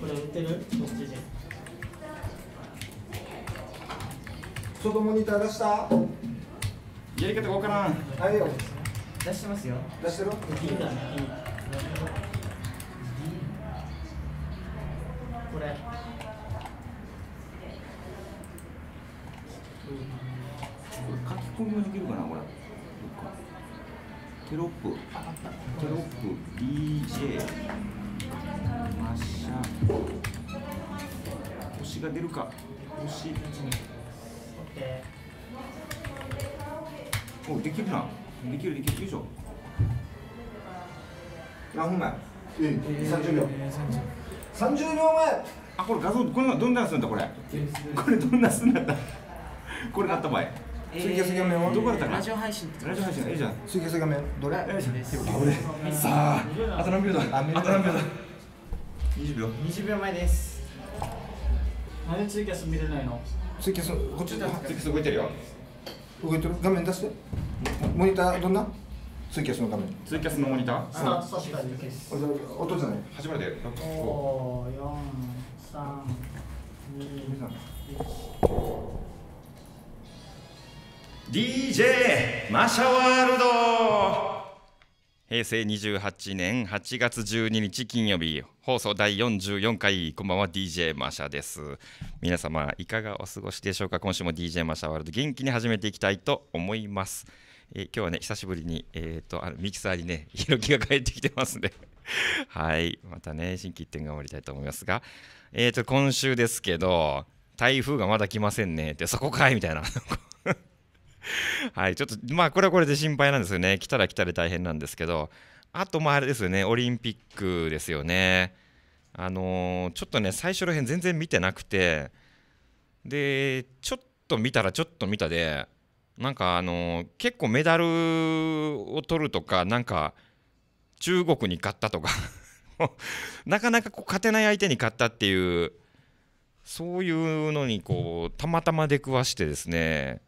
これ売ってるちモニター出したやり方わからんはいよ出してますよ出してる銀だねこれ書き込みもできるかなこれテロップテロップ DJ 星が出るか星おできるなできるできるよいしょ何分前ええ30秒、三十秒前あこれ画像これどんなんすんだこれこれどんなんすんだったこれなった場合追加する画面はどこだったラジオ配信ラジオ配信いいじゃん追加する画面どれあ俺さああと何秒だあと何秒だ20秒20秒前ですなんでツイキャス見れないのツイキャスこっちでツイキャス動いてるよ動いてる画面出してモニターどんなツイキャスの画面ツイキャスのモニタースタートさせ音じゃない始まるでおー432ェー、マシャワールド平成28年8月12日金曜日放送第44回こんばんは DJ マシャです皆様いかがお過ごしでしょうか今週も DJ マシャワールド元気に始めていきたいと思いますえ今日はね久しぶりに、えーと、あのミキサーにねヒろキが帰ってきてますね はいまたね新規一点が終わりたいと思いますがえっ、ー、と今週ですけど台風がまだ来ませんねってそこかいみたいな はい、ちょっとまあこれはこれで心配なんですよね来たら来たで大変なんですけどあとまああれですよねオリンピックですよねあのー、ちょっとね最初の辺全然見てなくてでちょっと見たらちょっと見たでなんかあのー、結構メダルを取るとかなんか中国に勝ったとか なかなかこう勝てない相手に勝ったっていうそういうのにこうたまたま出くわしてですね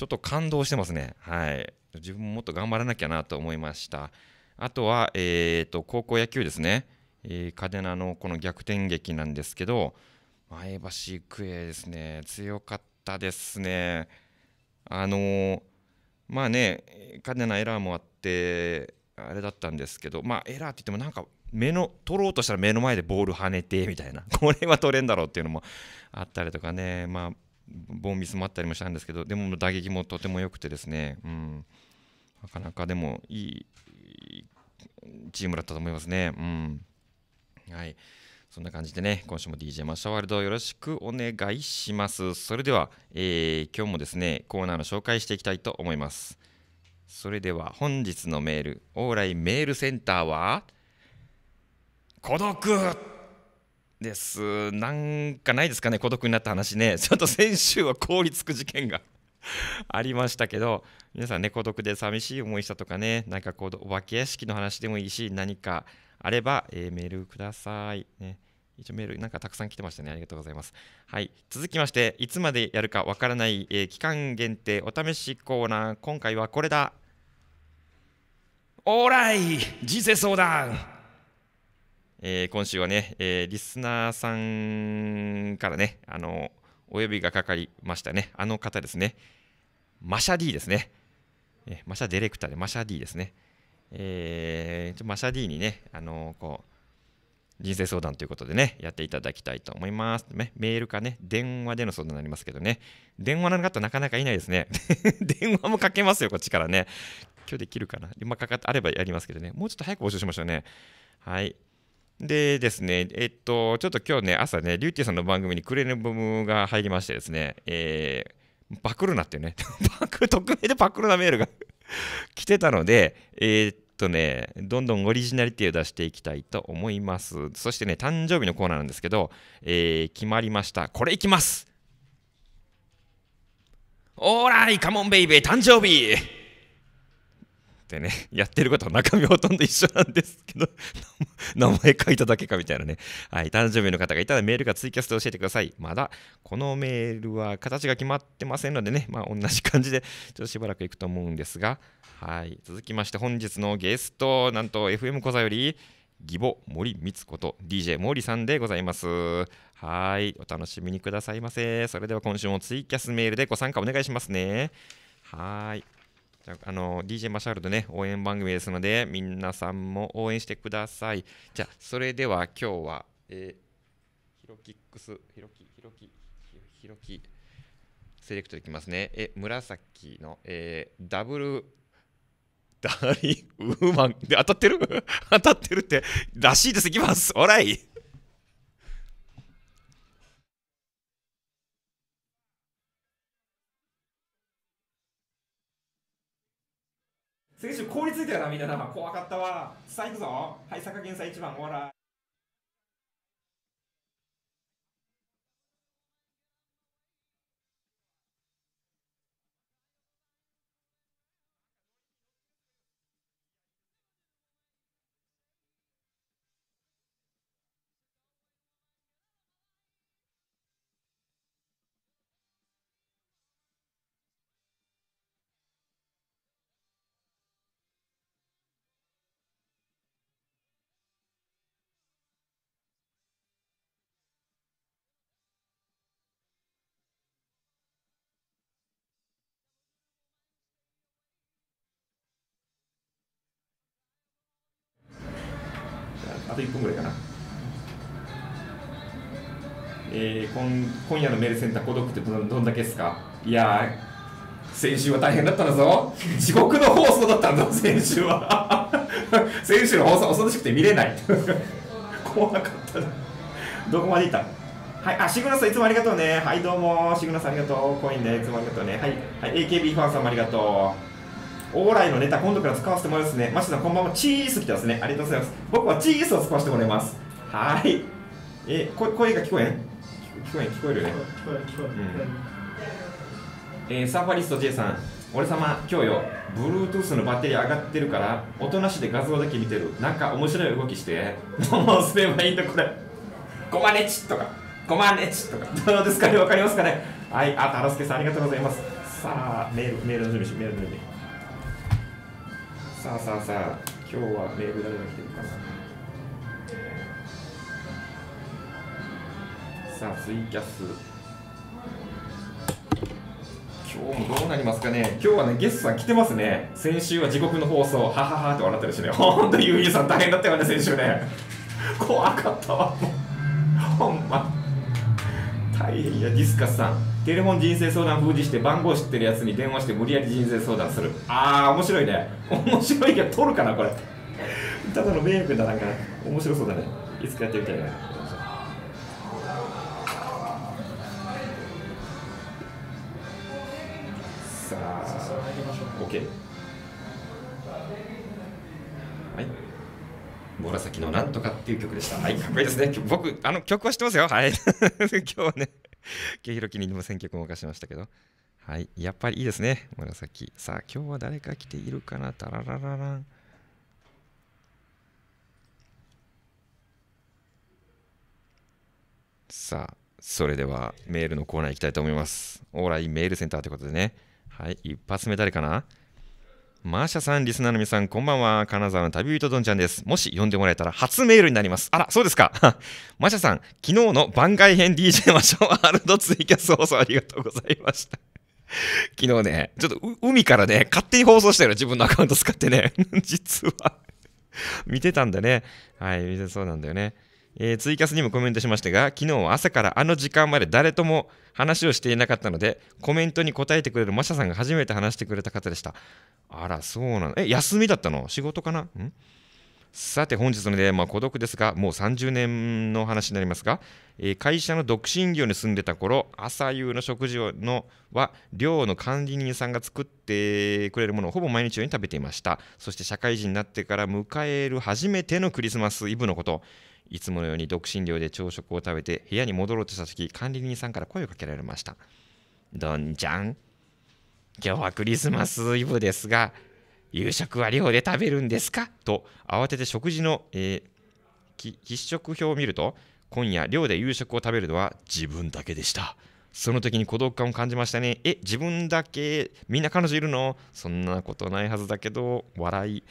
ちょっと感動してますね。はい。自分ももっと頑張らなきゃなと思いました。あとは、えーと、と高校野球ですね、えー、カデナのこの逆転劇なんですけど、前橋育英ですね、強かったですね。あのー、まあね、カデナエラーもあって、あれだったんですけど、まあ、エラーって言っても、なんか目の、取ろうとしたら目の前でボール跳ねてみたいな、これは取れんだろうっていうのもあったりとかね、まあ、ボンミスもあったりもしたんですけどでも打撃もとても良くてですね、うん、なかなかでもいいチームだったと思いますね。うん、はいそんな感じでね、今週も DJ マッシャワールドよろしくお願いします。それでは、えー、今日もですね、コーナーの紹介していきたいと思います。それでは本日のメール、往来メールセンターは、孤独ですなんかないですかね孤独になった話ね ちょっと先週は凍りつく事件が ありましたけど皆さんね孤独で寂しい思いしたとかねなんかこうお化け屋敷の話でもいいし何かあれば、えー、メールください、ね、一応メールなんかたくさん来てましたねありがとうございますはい続きましていつまでやるかわからない、えー、期間限定お試しコーナー今回はこれだオーライ人生相談えー、今週はね、えー、リスナーさんからね、あのお呼びがかかりましたね。あの方ですね。マシャ D ですね。えマシャディレクターでマシャ D ですね。えー、マシャ D にね、あのこう、人生相談ということでね、やっていただきたいと思います。ね、メールかね、電話での相談になりますけどね。電話なのかとなかなかいないですね。電話もかけますよ、こっちからね。今日できるかな。今かかってあればやりますけどね。もうちょっと早く募集しましょうね。はい。でですね、えっと、ちょっと今日ね、朝ね、リューティーさんの番組にクレームブムが入りましてですね、えー、パクるなっていうね、パ ク、匿名でパクるなメールが 来てたので、えー、っとね、どんどんオリジナリティを出していきたいと思います。そしてね、誕生日のコーナーなんですけど、えー、決まりました。これいきますオーライカモンベイベー誕生日ってね、やってることは中身ほとんど一緒なんですけど 名前書いただけかみたいなね。はい、誕生日の方がいたらメールかツイキャスで教えてください。まだ、このメールは形が決まってませんのでね、まあ同じ感じで、ちょっとしばらくいくと思うんですが、はい、続きまして本日のゲスト、なんと FM 小座より、義母森光子と DJ 毛利さんでございます。はい、お楽しみにくださいませ。それでは今週もツイキャスメールでご参加お願いしますね。はい。あ、あの、DJ マシャルドね、応援番組ですので、皆さんも応援してください。じゃあ、それでは今日は、えー、ヒロキックス、ヒロキ、ヒロキ、ヒロキ、セレクトいきますね。え、紫の、えー、ダブル、ダーリン、ウーマン、で、当たってる 当たってるって、らしいです。いきます。オーライ凍りついたよな、みんなな。怖かったわ。さあ行くぞ。はい、坂源さん1番、お笑い。と1分ぐらいかな、えー、今今夜のメールセンター孤独ってどんだけですかいや先週は大変だったんだぞ地獄の放送だったんだ 先週は 先週の放送恐ろしくて見れない 怖かったどこまでいたはい、あ、シグナさんいつもありがとうね。はい、どうも。シグナさんありがとう。コインでいつもありがとうね。はい、はい、AKB ファンさんもありがとう。往来のネタ今度から使わせてもらいますねマシさんこんばんはチーズ来てますねありがとうございます僕はチーズを使わせてもらいますはいえー、声が聞こえん聞こえん聞こえるよね聞こえる聞こえる、ー、サファリスト J さん俺様今日よ Bluetooth のバッテリー上がってるから音なしで画像だけ見てるなんか面白い動きしてどうすればいいんだこれコマネチとかコマネチとかどうですかねわかりますかねはいあたらすけさんありがとうございますさあメールメールの準備しメールの準備さあさあさあ今日はメール誰が来てるかなさあツイキャス今日もどうなりますかね今日はねゲストさん来てますね先週は地獄の放送はははって笑ったりしねほんとゆうゆうさん大変だったよね先週ね怖かったわもうほんま大変やディスカスさんテレフォン人生相談封じして番号知ってるやつに電話して無理やり人生相談するああ面白いね面白いけど取るかなこれただの迷惑だなんか面白そうだねいつかやってみたいなさあ OK はい紫のなんとかっていう曲でしたはいかっこいいですね僕あの曲は知ってますよはい 今日はね清 弘キにも選曲も動かしましたけど。はい。やっぱりいいですね。紫。さあ、今日は誰か来ているかなタララララン。さあ、それではメールのコーナー行きたいと思います。オーライメールセンターということでね。はい。一発目誰かなマーシャさん、リスナーの皆さん、こんばんは。金沢の旅人どんちゃんです。もし呼んでもらえたら初メールになります。あら、そうですか。マーシャさん、昨日の番外編 DJ マション ワールドツイキャス放送ありがとうございました。昨日ね、ちょっと海からね、勝手に放送したよ、自分のアカウント使ってね。実は見てたんだね。はい、見てそうなんだよね。えー、ツイキャスにもコメントしましたが、昨日は朝からあの時間まで誰とも話をしていなかったので、コメントに答えてくれるマシャさんが初めて話してくれた方でした。あら、そうなの。え、休みだったの仕事かなんさて本日のテーマは孤独ですがもう30年の話になりますが、えー、会社の独身業に住んでた頃朝夕の食事のは寮の管理人さんが作ってくれるものをほぼ毎日ように食べていましたそして社会人になってから迎える初めてのクリスマスイブのこといつものように独身寮で朝食を食べて部屋に戻ろうとした時管理人さんから声をかけられましたどんちゃん今日はクリスマスイブですが夕食は寮で食べるんですかと慌てて食事の、えー、必食表を見ると今夜寮で夕食を食べるのは自分だけでしたその時に孤独感を感じましたねえ自分だけみんな彼女いるのそんなことないはずだけど笑い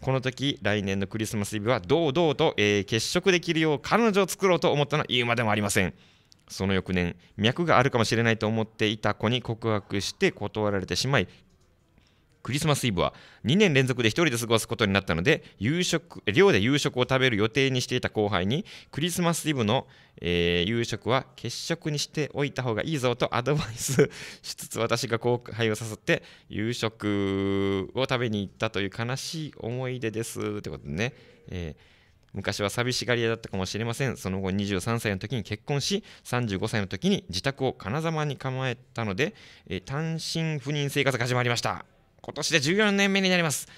この時来年のクリスマスイブは堂々と、えー、結束できるよう彼女を作ろうと思ったのは言うまでもありませんその翌年脈があるかもしれないと思っていた子に告白して断られてしまいクリスマスイブは2年連続で1人で過ごすことになったので夕食寮で夕食を食べる予定にしていた後輩にクリスマスイブの、えー、夕食は欠食にしておいた方がいいぞとアドバイスしつつ私が後輩を誘って夕食を食べに行ったという悲しい思い出ですってことでね、えー昔は寂しがり屋だったかもしれませんその後23歳の時に結婚し35歳の時に自宅を金沢に構えたので、えー、単身赴任生活が始まりました今年で14年目になります。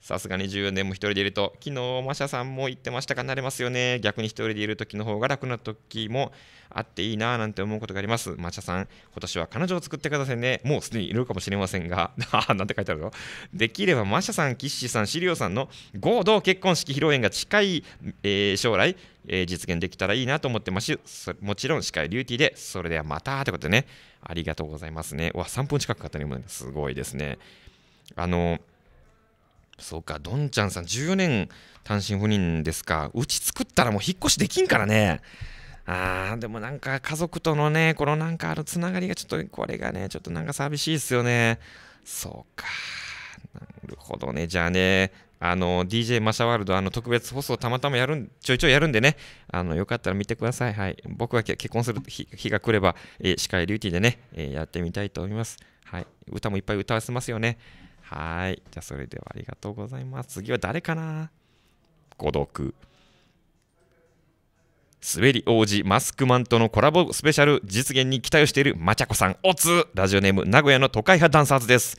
さすがに14年も1人でいると、昨日、マシャさんも言ってましたが、慣れますよね。逆に1人でいる時の方が楽な時もあっていいなぁなんて思うことがあります。マシャさん、今年は彼女を作ってくださいね。もうすでにいるかもしれませんが、なんて書いてあるのできればマシャさん、キッシーさん、シリオさんの合同結婚式披露宴が近い、えー、将来、えー、実現できたらいいなと思ってますし、もちろん司会リューティーで、それではまたということでね、ありがとうございますね。わ、3分近くかかったね、すごいですね。あのそうかどんちゃんさん14年単身赴任ですかうち作ったらもう引っ越しできんからねああ、でもなんか家族とのねこのなんかあるつながりがちょっとこれがねちょっとなんか寂しいっすよねそうかなるほどねじゃあねあの DJ マシャワールドあの特別放送たまたまやるんちょいちょいやるんでねあのよかったら見てくださいはい僕が結婚する日が来れば、えー、司会リューティーでね、えー、やってみたいと思いますはい歌もいっぱい歌わせますよねはい。じゃあ、それではありがとうございます。次は誰かな孤独。滑り王子マスクマンとのコラボスペシャル実現に期待をしているまちゃこさん、おつラジオネーム、名古屋の都会派ダンサーズです。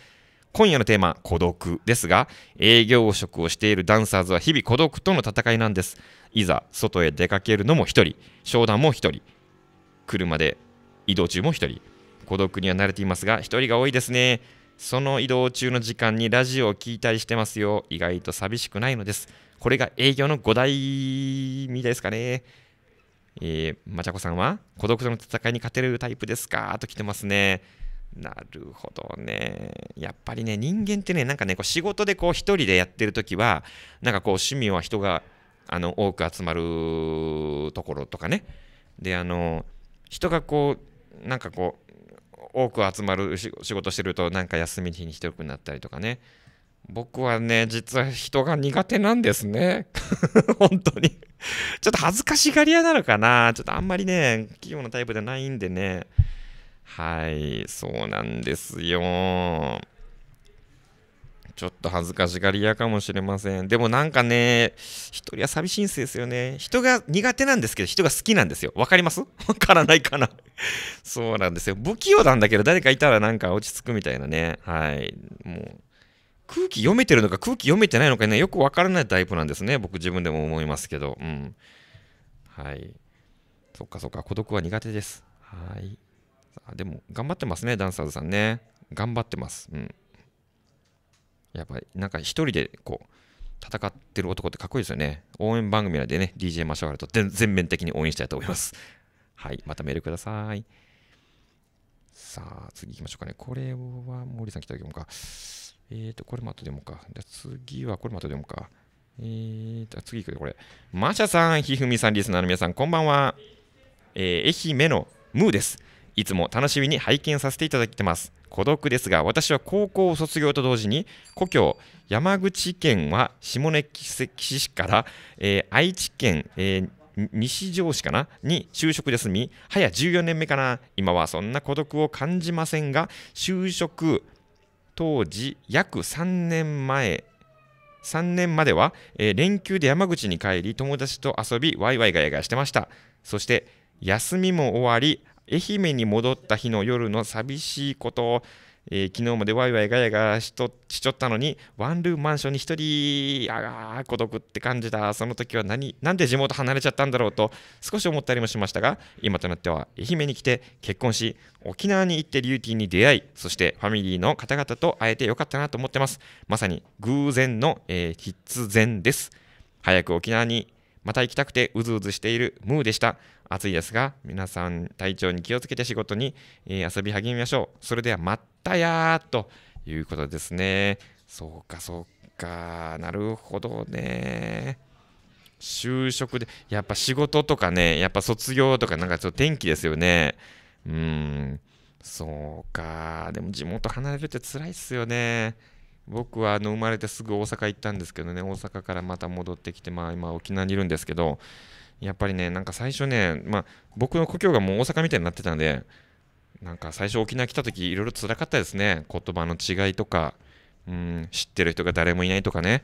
今夜のテーマ、孤独ですが、営業職をしているダンサーズは日々孤独との戦いなんです。いざ、外へ出かけるのも一人、商談も一人、車で移動中も一人、孤独には慣れていますが、一人が多いですね。その移動中の時間にラジオを聴いたりしてますよ。意外と寂しくないのです。これが営業の5代みたいですかね。えー、まちゃこさんは孤独との戦いに勝てるタイプですかと来てますね。なるほどね。やっぱりね、人間ってね、なんかね、こう仕事でこう一人でやってる時は、なんかこう趣味は人があの多く集まるところとかね。で、あの、人がこう、なんかこう、多く集まる仕事してるとなんか休み日に一どくなったりとかね僕はね実は人が苦手なんですね 本当にちょっと恥ずかしがり屋なのかなちょっとあんまりね器用なタイプじゃないんでねはいそうなんですよちょっと恥ずかしがり屋かもしれません。でもなんかね、一人は寂しいんですよね。人が苦手なんですけど、人が好きなんですよ。わかりますわからないかなそうなんですよ。不器用なんだけど、誰かいたらなんか落ち着くみたいなね。はい。もう。空気読めてるのか空気読めてないのかね、よくわからないタイプなんですね。僕自分でも思いますけど。うん。はい。そっかそっか、孤独は苦手です。はい。でも、頑張ってますね、ダンサーズさんね。頑張ってます。うん。やっぱりなんか一人でこう戦ってる男ってかっこいいですよね。応援番組なんでね、DJ マシャワルと全面的に応援したいと思います。はい、またメールください。さあ、次行きましょうかね。これは森さん来た時もか。えっ、ー、と、これも後でもか。じゃ次はこれも後でもか。えーと、次行くよ、これ。マシャさん、ひふみさん、リスナーの皆さん、こんばんは。えー、愛媛のムーです。いつも楽しみに拝見させていただいてます。孤独ですが、私は高校を卒業と同時に、故郷、山口県は下根岸市から、えー、愛知県、えー西城市かなに就職で済み、早14年目かな。今はそんな孤独を感じませんが、就職当時約3年前3年までは、えー、連休で山口に帰り友達と遊びワイワイガヤガヤしてましたそして休みも終わり愛媛に戻った日の夜の寂しいことを、えー、昨日までワイワイガヤガヤしとしちょったのにワンルームマンションに一人ああ孤独って感じだその時は何なんで地元離れちゃったんだろうと少し思ったりもしましたが今となっては愛媛に来て結婚し沖縄に行ってリューティーに出会いそしてファミリーの方々と会えてよかったなと思ってますまさに偶然の、えー、必然です早く沖縄にまた行きたくてうずうずしているムーでした。暑いですが、皆さん体調に気をつけて仕事に、えー、遊び励みましょう。それではまったやーということですね。そうか、そうか、なるほどね。就職で、やっぱ仕事とかね、やっぱ卒業とかなんかちょっと天気ですよね。うん、そうか。でも地元離れるって辛いっすよね。僕はあの生まれてすぐ大阪行ったんですけどね大阪からまた戻ってきてまあ今沖縄にいるんですけどやっぱりね、なんか最初ね、まあ、僕の故郷がもう大阪みたいになってたんで、なんか最初沖縄来た時いろいろらかったですね。言葉の違いとか、うん、知ってる人が誰もいないとかね。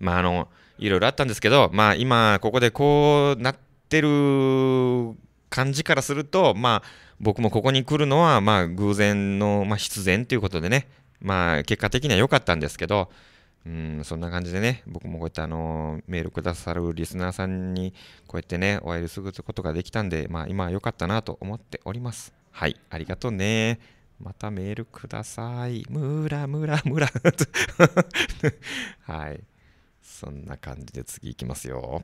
まあ、あの、いろいろあったんですけど、まあ、今、ここでこうなってる感じからすると、まあ、僕もここに来るのは、まあ、偶然の、まあ、必然ということでね、まあ、結果的には良かったんですけど、うん、そんな感じでね、僕もこうやってあのメールくださるリスナーさんにこうやってね、お会いすることができたんで、まあ今は良かったなと思っております。はい、ありがとうね。またメールください。ムラムラムラ。はい。そんな感じで次いきますよ。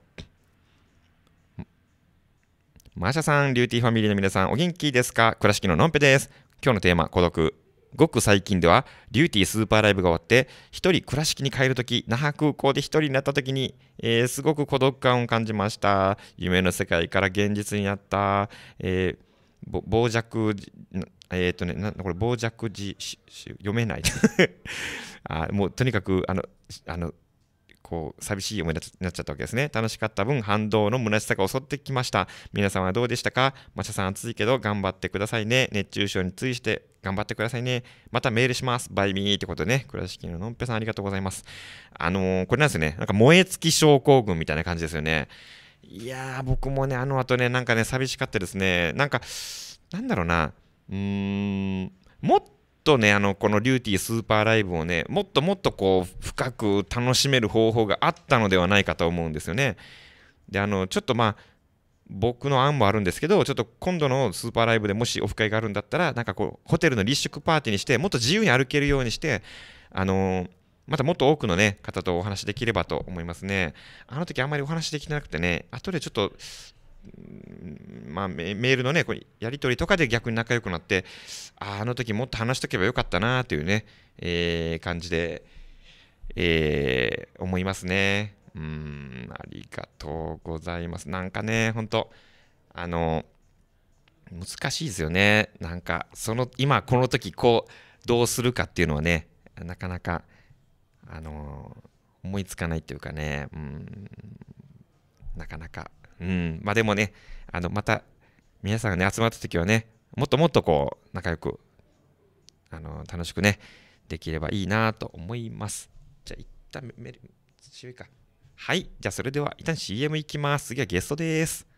マーシャさん、リューティーファミリーの皆さん、お元気ですか倉敷ののんぺです。今日のテーマ、孤独。ごく最近では、デューティースーパーライブが終わって、一人倉敷に帰るとき、那覇空港で一人になったときに、えー、すごく孤独感を感じました。夢の世界から現実になった、えー、傍若、えっ、ー、とね、なこれ、傍若自、読めない あ。もうとにかく、あの、あの、こう、寂しい思いになっちゃったわけですね。楽しかった分、反動の虚しさが襲ってきました。皆さんはどうでしたかマチャさん暑いけど頑張ってくださいね。熱中症に注意して頑張ってくださいね。またメールします。バイビーってことでね。倉敷ののんぺさんありがとうございます。あのー、これなんですよね。なんか燃え尽き症候群みたいな感じですよね。いやー、僕もね、あの後ね、なんかね、寂しかったですね。なんか、なんだろうな。うーん、もっとね、あの、このリューティースーパーライブをね、もっともっとこう、深く楽しめる方法があったのではないかと思うんですよね。で、あの、ちょっとまあ、僕の案もあるんですけど、ちょっと今度のスーパーライブでもしオフ会があるんだったら、なんかこう、ホテルの立食パーティーにして、もっと自由に歩けるようにして、あのー、またもっと多くの、ね、方とお話できればと思いますね。あの時あんまりお話できなくてね、後でちょっとまあ、メールのね、これやり取りとかで逆に仲良くなって、ああの時もっと話しとけばよかったなというね、えー、感じで、えー、思いますね。うん、ありがとうございます。なんかね、ほんと、あの、難しいですよね。なんか、その、今この時こう、どうするかっていうのはね、なかなか、あの、思いつかないというかね、うん、なかなかうん、まあでもね、あのまた皆さんがね、集まった時はね、もっともっとこう、仲良く、あの楽しくね、できればいいなと思います。じゃあ、一旦メール、しよか。はい、じゃあそれでは、一旦 CM いきます。次はゲストです。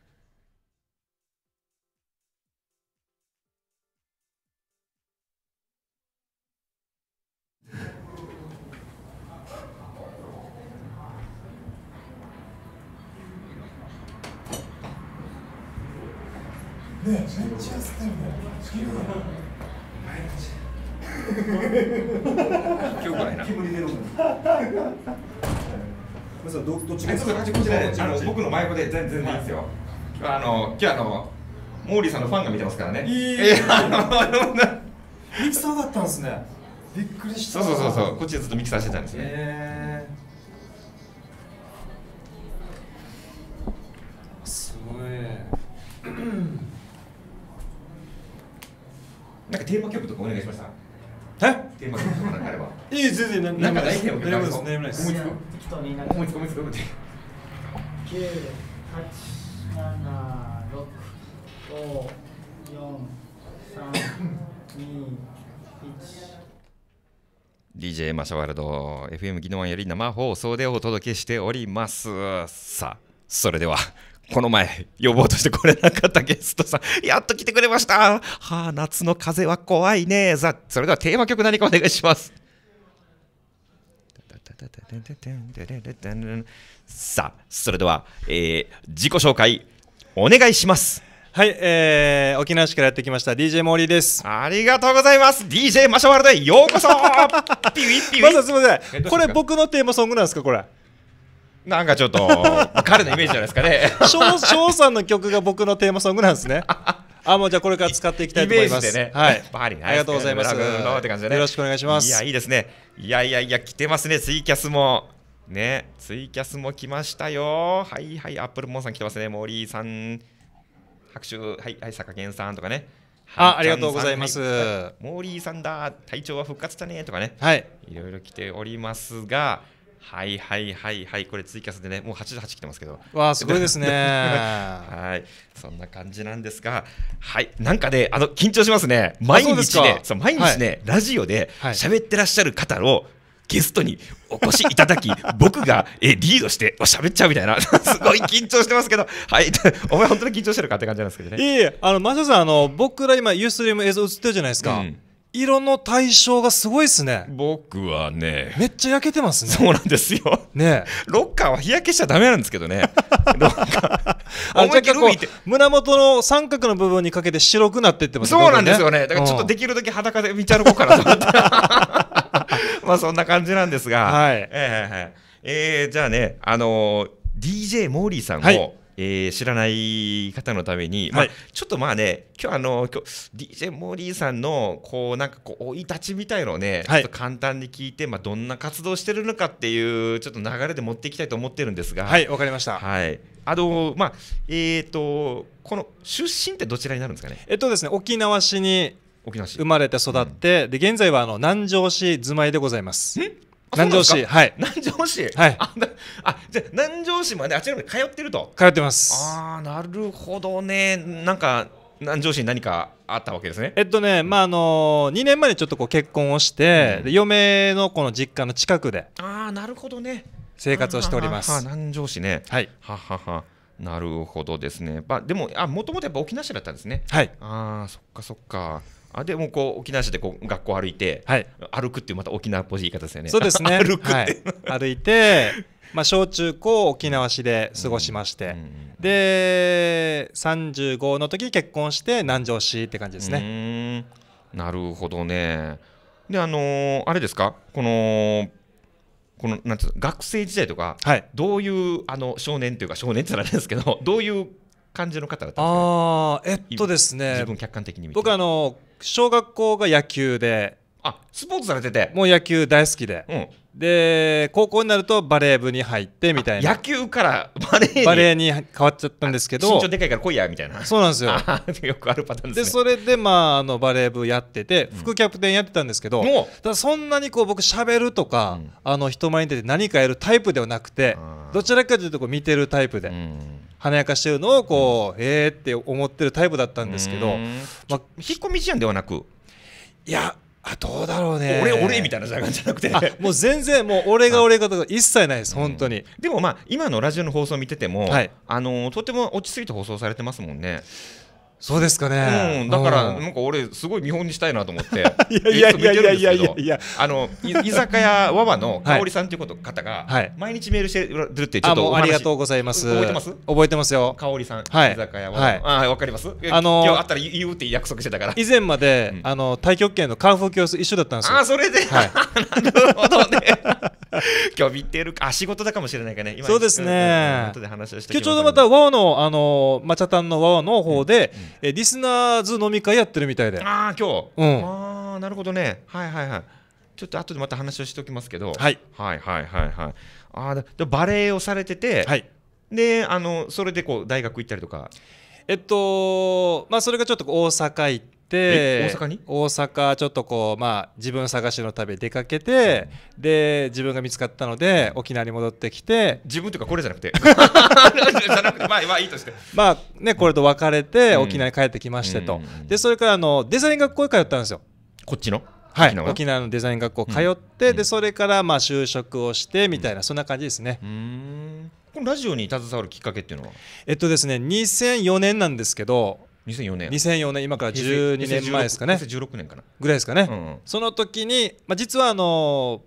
ねめっちゃ今日からな煙どっち僕の前子で全然いいですよあの今日あのモーリーさんのファンが見てますからねええミキサーだったんですねびっくりしたそうそうそうそうこっちでずっとミキサーしてたんですね、いや全然なんかないけど大丈夫です思いつく適当に思いつく思いつく思いつく九八七六五四三二一 DJ マシャワールド FM 技能案より生放送でお届けしておりますさあそれではこの前呼ぼうとして来れなかったゲストさんやっと来てくれましたはあ夏の風は怖いねさあそれではテーマ曲何かお願いしますさあ、それでは、えー、自己紹介お願いします。はい、えー、沖縄市からやってきました DJ モーリーです。ありがとうございます。DJ マシャワルでようこそ。ピウィピウィ。まずすみません。これ僕のテーマソングなんですかこれ。なんかちょっと彼のイメージじゃないですかね。翔さんの曲が僕のテーマソングなんですね。あもうじゃこれから使っていきたいと思います。ね、はい、ありがとうございます。よろしくお願いします。いやいいですね。いやいやいや来てますねツイキャスも。ね、ツイキャスも来ましたよ。はいはい、アップルモンさん来てますね。モーリーさん、拍手、はい、はい、坂源さんとかね。あありがとうございます、はい、モーリーさんだ、体調は復活だねとかね、はい、いろいろ来ておりますが、はいはいはいはいこれツイキャスでねもう88来てますけどわあすごいですね はいそんな感じなんですがはいなんかねあの緊張しますね毎日ねそう毎日ね、はい、ラジオで喋ってらっしゃる方をゲストにお越しいただき、僕がえリードしてしゃべっちゃうみたいな、すごい緊張してますけど、はい、お前、本当に緊張してるかって感じなんですけどね。いえいえ、あの、さん、あの僕ら今、ユーストリーム映像映ってるじゃないですか。うん色の対象がすごいですね僕はねめっちゃ焼けてますねそうなんですよねロッカーは日焼けしちゃだめなんですけどね ロッカー思いっきり胸元の三角の部分にかけて白くなってってますそうなんですよね、だからちょっとできるだけ裸で道歩こうかなと思って まあそんな感じなんですがはいえー、えー、じゃあねあのー、DJ モーリーさんを、はいえー、知らない方のために、はい、まあ、ちょっとまあね今日あの今日 DJ モーリーさんのこうなんかこう生い立ちみたいのをね、はい、ちょっと簡単に聞いて、まあ、どんな活動してるのかっていうちょっと流れで持っていきたいと思ってるんですがはいわかりました、はい、あのまあえっ、ー、とこの出身ってどちらになるんですかねえっとですね沖縄市に生まれて育って、うん、で現在はあの南城市住まいでございます。南城市はい南城市はいあじゃ南城市まであちらまで通ってると通ってますああなるほどねなんか南城市に何かあったわけですねえっとね、まああの2年前にちょっとこう結婚をして、うん、嫁のこの実家の近くでああなるほどね生活をしております南城市ねはいはははなるほどですね、まあ、でももともとやっぱ沖縄市だったんですねはいああそっかそっかあでもこう沖縄市でこう学校歩いて、はい、歩くっていうまた沖縄っぽい言い方ですよね。そうですね 歩く、はい、歩いて、まあ、小中高沖縄市で過ごしまして、うん、で35の時結婚して南城市って感じですね。なるほどね。であのー、あれですかこのこのなんつう学生時代とか、はい、どういうあの少年というか少年って言ったらあれですけどどういう感じの方だったんですあえっとですね自分客観的に僕あの小学校が野球であスポーツされててもう野球大好きで、うん、で高校になるとバレー部に入ってみたいな野球からバレーにバレーに変わっちゃったんですけど身長でかいから来いやみたいなそうなんですよ よくあるパターンです、ね、でそれでまああのバレー部やってて副キャプテンやってたんですけど、うん、ただそんなにこう僕喋るとか、うん、あの人前に出て何かやるタイプではなくて、うん、どちらかというとこう見てるタイプで、華やかしてるのをこう、ええって思ってるタイプだったんですけど、まあ、引っ込み思案ではなくいやあどうだろうね俺俺みたいな感じじゃなくてもう全然もう俺が 俺がとか一切ないです本当に、うん、でもまあ今のラジオの放送見てても、はい、あのとても落ち着いて放送されてますもんねそうですかね、うん、だからなんか俺すごい見本にしたいなと思って いやいやいやいやいやいやあの居酒屋わわの香織さんということ方が、はい、毎日メールしてるってちょっとありがとうございます覚えてます覚えてますよ香織さん、はい、居酒屋わわ、はい、分かりますあのー、今日あったら言うって約束してたから以前まで、うん、あの太極拳のカンフー教室一緒だったんですよあそれで、はい、なるほどね 今日見てるか仕事だかもしれないかね今そうですね、うん、で話をして今日ちょうどまたワオのあのマチャタンのワオの方で、うんうん、えリスナーズ飲み会やってるみたいでああ今日、うん、ああなるほどねはいはいはいちょっと後でまた話をしておきますけど、はい、はいはいはいはいああバレエをされてて、はい、であのそれでこう大学行ったりとかえっとまあそれがちょっと大阪行ってて大阪に大阪ちょっとこうまあ自分探しの旅出かけて、で自分が見つかったので沖縄に戻ってきて自分というかこれじゃなくて じゃなくてまあまあいいとしてまあねこれと別れて沖縄に帰ってきましてと、うん、でそれからあのデザイン学校へ通ったんですよこっちのはい、沖縄のデザイン学校通って、うん、でそれからまあ就職をしてみたいな、うん、そんな感じですね。このラジオに携わるきっかけっていうのはえっとですね2004年なんですけど2004年2004年今から12年前ですかね2016年かなぐらいですかね、うんうん、その時に、まあ、実はあの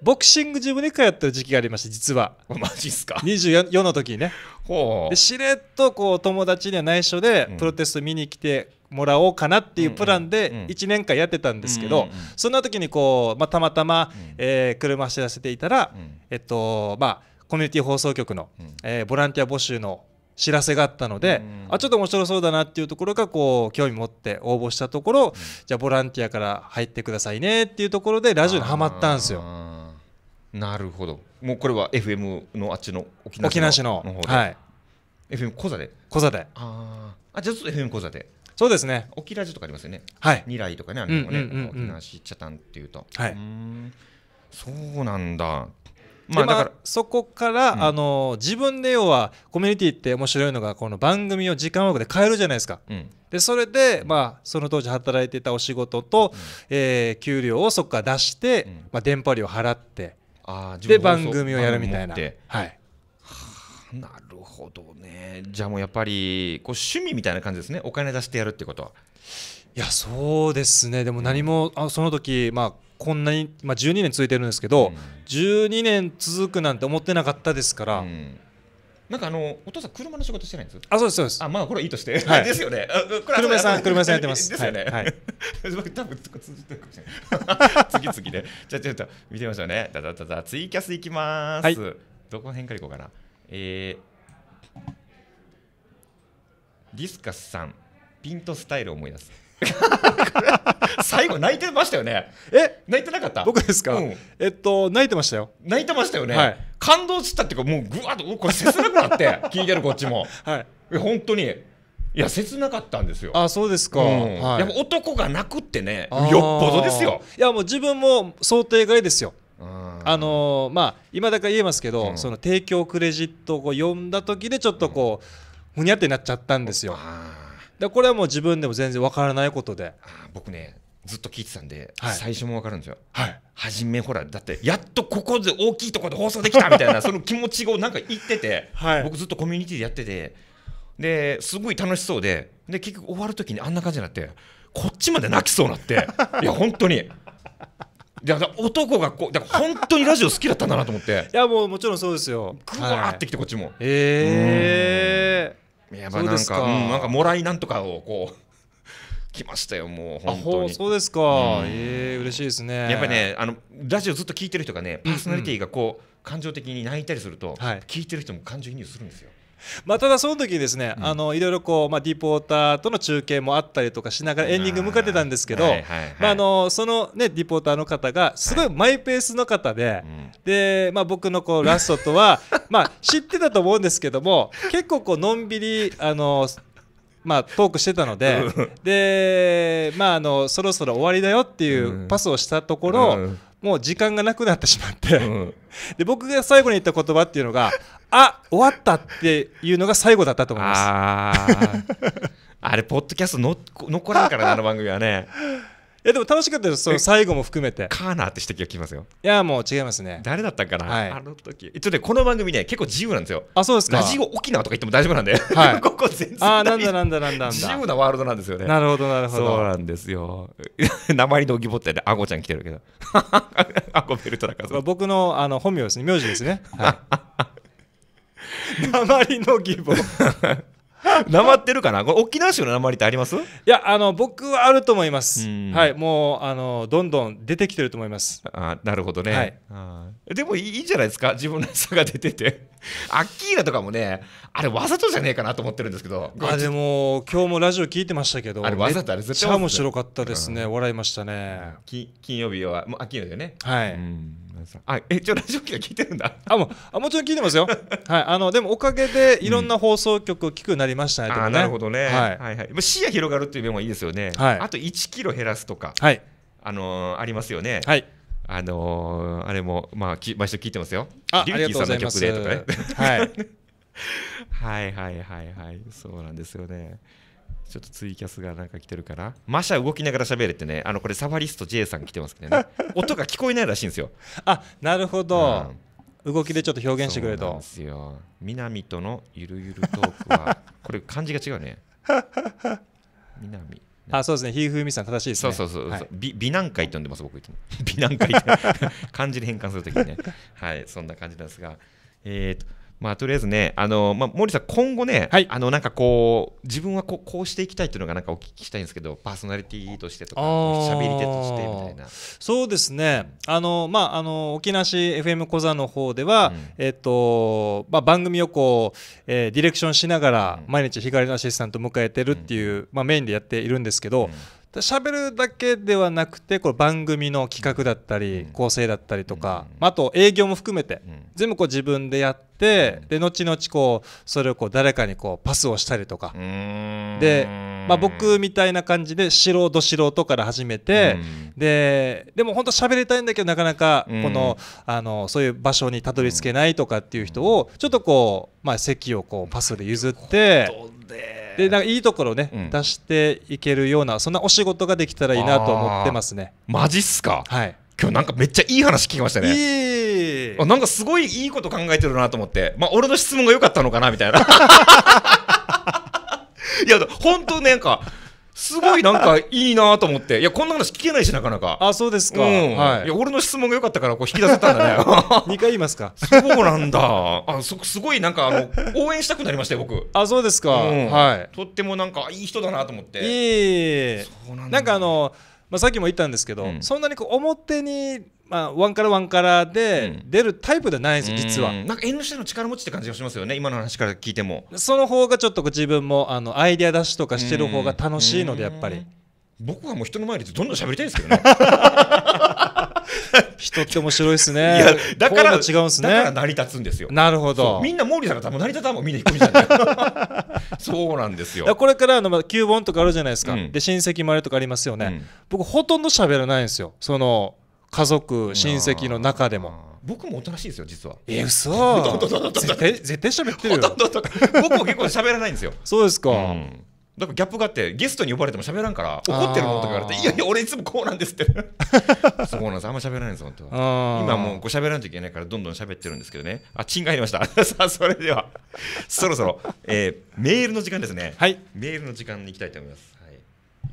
ー、ボクシングジムに通ってる時期がありまして実はマジっすか24の時にねほうしれっとこう友達には内緒でプロテスト見に来てもらおうかなっていうプランで1年間やってたんですけど、そんな時にこう、まあ、たまたま、えー、車走らせていたら、えっとまあコミュニティ放送局の、えー、ボランティア募集の知らせがあったので、うん、あちょっと面白そうだなっていうところがこう興味持って応募したところ、うん、じゃあボランティアから入ってくださいねっていうところでラジオにはまったんですよ。なるほどもうこれは FM のあっちの沖縄市のはい FM 小座で小座でああじゃあちょっと FM 小座でそうですね沖ラジとかありますよねはい二来とかねあのね沖縄市北谷っていうとはいそうなんだまあ、だから、そこから、うん、あの自分で要はコミュニティって面白いのがこの番組を時間枠で変えるじゃないですか、うん、でそれで、まあ、その当時働いてたお仕事と、うん、えー、給料をそこから出して、うん、まあ、電波料払ってあで番組をやるみたいな。はいなるほどねじゃあもうやっぱりこう趣味みたいな感じですねお金出してやるってことはいやそうですねでも何も、あその時まあこんなに、まあ、12年続いてるんですけど、うん、12年続くなんて思ってなかったですから。うんなんかあのお父さん車の仕事してないんですあ、そうですそうです。あ、まあこれいいとして、はい、ですよね。車屋さん車屋さんやってます。ですよね。はい。多分通じてるかもしれない。次々で、じゃちょっと見てみましょうね。だだだだツイキャスいきます。はい、どこ辺からいこうかな。えー、ディスカスさん、ピントスタイルを思い出す。最後泣いてましたよねえ泣いてなかった僕ですか、うん、えっと泣いてましたよ泣いてましたよね、はい、感動したっていうかもうぐわっとこれ切なくなって 聞いてるこっちも、はい、本当にいや切なかったんですよ。あそうですか、うん、はい、やっぱ男が泣くってねよっぽどですよ。いやもう自分も想定外ですよ。あのー、まあ今だから言えますけど、うん、その提供クレジットを読んだ時でちょっとこう、うん、ふにゃってなっちゃったんですよ。でこれはもう自分でも全然わからないことで僕ねずっと聞いてたんで、はい、最初も分かるんですよ。はい、初めほらだってやっとここで大きいところで放送できたみたいな その気持ちをなんか言ってて、はい、僕ずっとコミュニティでやっててですごい楽しそうでで結局終わる時にあんな感じになってこっちまで泣きそうになって いや本当に。いや男がこうだから本当にラジオ好きだったんだなと思っていやもうもちろんそうですよぐわーってきてこっちも、はい、ええーやっぱなんか、うん、なんかもらいなんとかをこう。来ましたよもう本当にそうですか、うん、えー、嬉しいですねやっぱりねあのラジオずっと聞いてる人がねパーソナリティがこう、うん、感情的に泣いたりすると、はい、聞いてる人も感情移入するんですよまあ、ただその時ですね、うん、あのいろいろこう、まあ、ディープウォーターとの中継もあったりとかしながらエンディング向かってたんですけど、まあ、あのその、ね、ディープウォーターの方がすごいマイペースの方ではい、でまあ、僕のこうラストとは まあ知ってたと思うんですけども結構こうのんびりあのまあ、トークしてたのでで、まあ、あのそろそろ終わりだよっていうパスをしたところ、うん、もう時間がなくなってしまってで僕が最後に言った言葉っていうのがあ終わったっていうのが最後だったと思いますあ あれポッドキャストの残らんからあの番組はねいや でも楽しかったですその最後も含めてカーナーって指摘が来ますよいやもう違いますね誰だったかな、はい、あの時っとねこの番組ね結構自由なんですよあそうですかラジオ沖縄とか言っても大丈夫なんで、はい、ここ全然あなんだなんだなんだ自由なワールドなんですよねなるほどなるほどそうなんですよ鉛のぎぼってねあごちゃん来てるけどあごベルトだから僕のあの本名ですね名字ですねはいな まりの義母なま ってるかなこれ沖縄州のなまりってありますいやあの僕はあると思いますはいもうあのどんどん出てきてると思いますあなるほどね、はいでもいいんじゃないですか自分のしさが出てて アッキーナとかもねあれわざとじゃねえかなと思ってるんですけどあでも今日もラジオ聞いてましたけどあれわざとあれめっ絶ち対ゃ面白かったですね、笑いましたねき金曜日はもうあ、ッキーよね、はい、うん皆さんあえ一応ラジオ機聞いてるんだあもうあもちろん聞いてますよ はいあのでもおかげでいろんな放送局を聞くようになりましたね、うん、ねあなるほどね、はい、はいはい、視野広がるっていう面もいいですよね、はい、あと一キロ減らすとかはいあのー、ありますよねはいあのー、あれも、まあ、き毎週聞いてますよ。あリュウキーさんの曲でとかね。はい、はいはいはいはいそうなんですよね。ちょっとツイキャスがなんか来てるから、マシャ動きながら喋れってね、あのこれサファリスト J さん来てますけどね、音が聞こえないらしいんですよ。あなるほど、うん、動きでちょっと表現してくれると。そうですよ。南とのゆるゆるトークは、これ漢字が違うね。南。あそうですね、ひふみさん、正しいですね。そうそうそう、はい、美美男会って呼んでます、僕、美男会って漢字で変換するときにね。はい、そんな感じなんですが、えっ、と。まあ、とりあえずね、あのまあ、森さん、今後ね、はい、あのなんかこう、自分はこうこうしていきたいというのが、なんかお聞きしたいんですけど、パーソナリティとしてとか、喋り手としてみたいな。そうですね、あのまあ、あの沖縄市 FM 小座の方では、うん、えっとまあ、番組をこう、えー、ディレクションしながら、毎日、日帰りのアシスタントを迎えてるっていう、うん、まあ、メインでやっているんですけど、うん喋るだけではなくてこれ番組の企画だったり構成だったりとか、まあ、あと営業も含めて全部こう自分でやってで後々こうそれをこう誰かにこうパスをしたりとかで、まあ、僕みたいな感じで素人素人から始めてででも本当喋りたいんだけどなかなかこのあのそういう場所にたどり着けないとかっていう人をちょっとこう、まあ、席をこうパスで譲って。でなんかいいところね、うん、出していけるようなそんなお仕事ができたらいいなと思ってますねマジっすかはい今日なんかめっちゃいい話聞きましたねあなんかすごいいいこと考えてるなと思ってまあ俺の質問が良かったのかなみたいな いや本当なんかすごいなんかいいなと思って、いや、こんな話聞けないし、なかなか。あ、そうですか。うん、はい。いや、俺の質問が良かったから、こう引き出せたんだね。二回言いますか。そうなんだ。あ、そ、すごいなんか、あの、応援したくなりましたよ、僕。あ、そうですか。うん、はい。とってもなんか、いい人だなと思って。いえいえ。なんか、あの、まあ、さっきも言ったんですけど、うん、そんなにこう表にまあ、ワンカラワンカラで出るタイプではないんです、実は。なんか縁の下の力持ちって感じがしますよね、今の話から聞いても。その方がちょっと自分もあのアイデア出しとかしてる方が楽しいので、やっぱり。僕はもう人の前でどんどん喋りたいですけどね。人って面白いですね。いやだから違うんですね。だから成り立つんですよ。なるほど。みんな毛利さんが多分成り立たんもみんな引っ込みじゃない。そうなんですよ。これからのまあ旧盆とかあるじゃないですか。うん、で親戚まれとかありますよね。うん、僕ほとんど喋らないんですよ。その家族親戚の中でも。僕もおとなしいですよ、実は。えー、嘘 絶対絶対喋ってるよ。僕も結構喋らないんですよ。そうですか。うんだからギャップがあってゲストに呼ばれても喋らんから怒ってるのとか言われて「いやいや俺いつもこうなんです」ってそうなんですあんま喋らないんです本当今もうこう喋らないといけないからどんどん喋ってるんですけどねあチンが入りましたさあそれではそろそろ、えー、メールの時間ですねはいメールの時間に行きたいと思います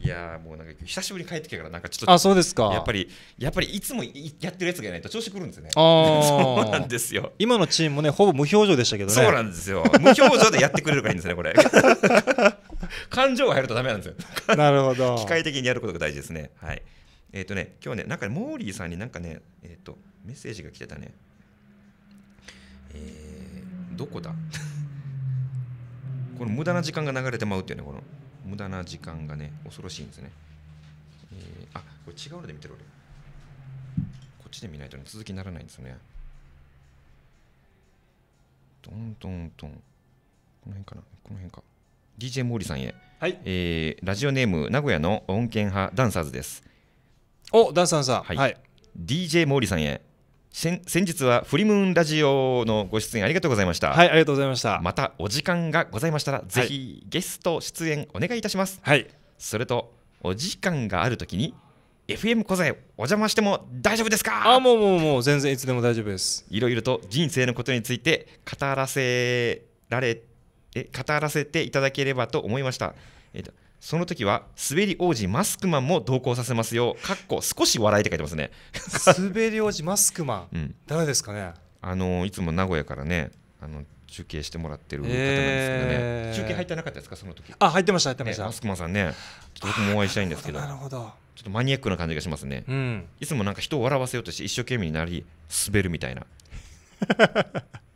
いやもうなんか久しぶりに帰ってきたからなんかちょっとあそうですかやっぱりやっぱりいつもやってるやつがいないと調子くるんですねあ そうなんですよ今のチームもねほぼ無表情でしたけどねそうなんですよ無表情でやってくれるからいいんですねこれ 感情が入るとダメなんですよなるほど 機械的にやることが大事ですねはいえっ、ー、とね今日ねなんかモーリーさんになんかねえっ、ー、とメッセージが来てたねえー、どこだこの無駄な時間が流れてまうっていうねこの無駄な時間がね恐ろしいんですね、えー、あこれ違うので見てる俺こっちで見ないとね続きにならないんですよねトントントンこの辺かなこの辺か DJ 毛利さんへ、はいえー、ラジオネーム名古屋の音源派ダンサーズですおダンサーズさん、はい、はい、DJ 毛利さんへ先日はフリムーンラジオのご出演ありがとうございましたはいありがとうございましたまたお時間がございましたら、ぜひゲスト出演お願いいたしますはいそれとお時間があるときに FM 小材お邪魔しても大丈夫ですかあもうもうもう全然いつでも大丈夫ですいろいろと人生のことについて語らせられえ語らせていただければと思いましたえっとその時は滑り王子マスクマンも同行させますよかっこ少し笑いって書いてますね滑り王子マスクマン、うん、誰ですかねあのいつも名古屋からねあの中継してもらってる方なんですけどね、えー、中継入ってなかったですかその時あ入ってました入ってました、ね、マスクマンさんねちょっと僕もお会いしたいんですけどなるほどちょっとマニアックな感じがしますね、うん、いつもなんか人を笑わせようとして一生懸命になり滑るみたいな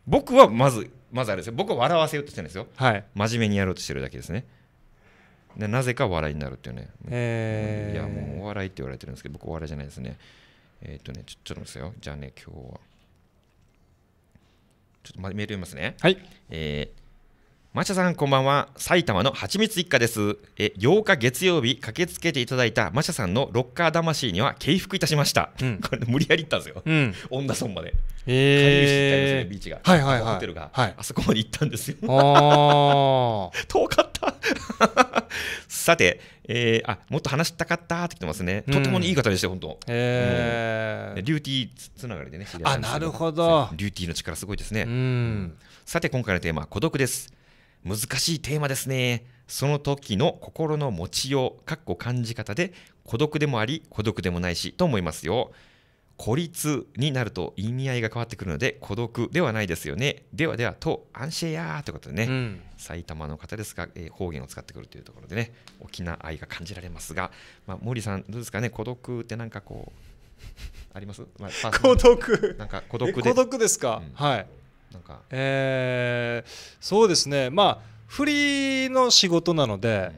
僕はまずまずあれですよ僕は笑わせようとしてるんですよ、はい、真面目にやろうとしてるだけですねでなぜか笑いになるっていうね、えー、いやもうお笑いって言われてるんですけど僕お笑いじゃないですねえー、っ、とねちょちょっとですよじゃあね今日はちょっとメール読みますねはいえーマチャさんこんばんは埼玉のはちみつ一家ですえ8日月曜日駆けつけていただいたマチャさんのロッカー魂には敬服いたしました、うん、これ無理やり行ったんですよ、うん、恩田村まで、えー、回遊してビーチが、はいはいはい、ホテルが、あそこまで行ったんですよ 遠かった さて、えー、あもっと話したかったって言ってますね、うん、とてもいい方でした本当、えー、うん、リューティーつながりでねあなるほどリューティーの力すごいですね、うん、さて今回のテーマ孤独です難しいテーマですね。その時の心の持ちよう、かっこ感じ方で、孤独でもあり、孤独でもないし、と思いますよ。孤立になると意味合いが変わってくるので、孤独ではないですよね。ではでは、と、アンシェーということでね、うん、埼玉の方ですが、えー、方言を使ってくるというところでね、沖縄愛が感じられますが、まあ、森さん、どうですかね、孤独ってなんかこう、あります、まあ、孤独なんか孤独で。孤独ですか、うん、はい。なんかえー、そうですねまあフリーの仕事なので、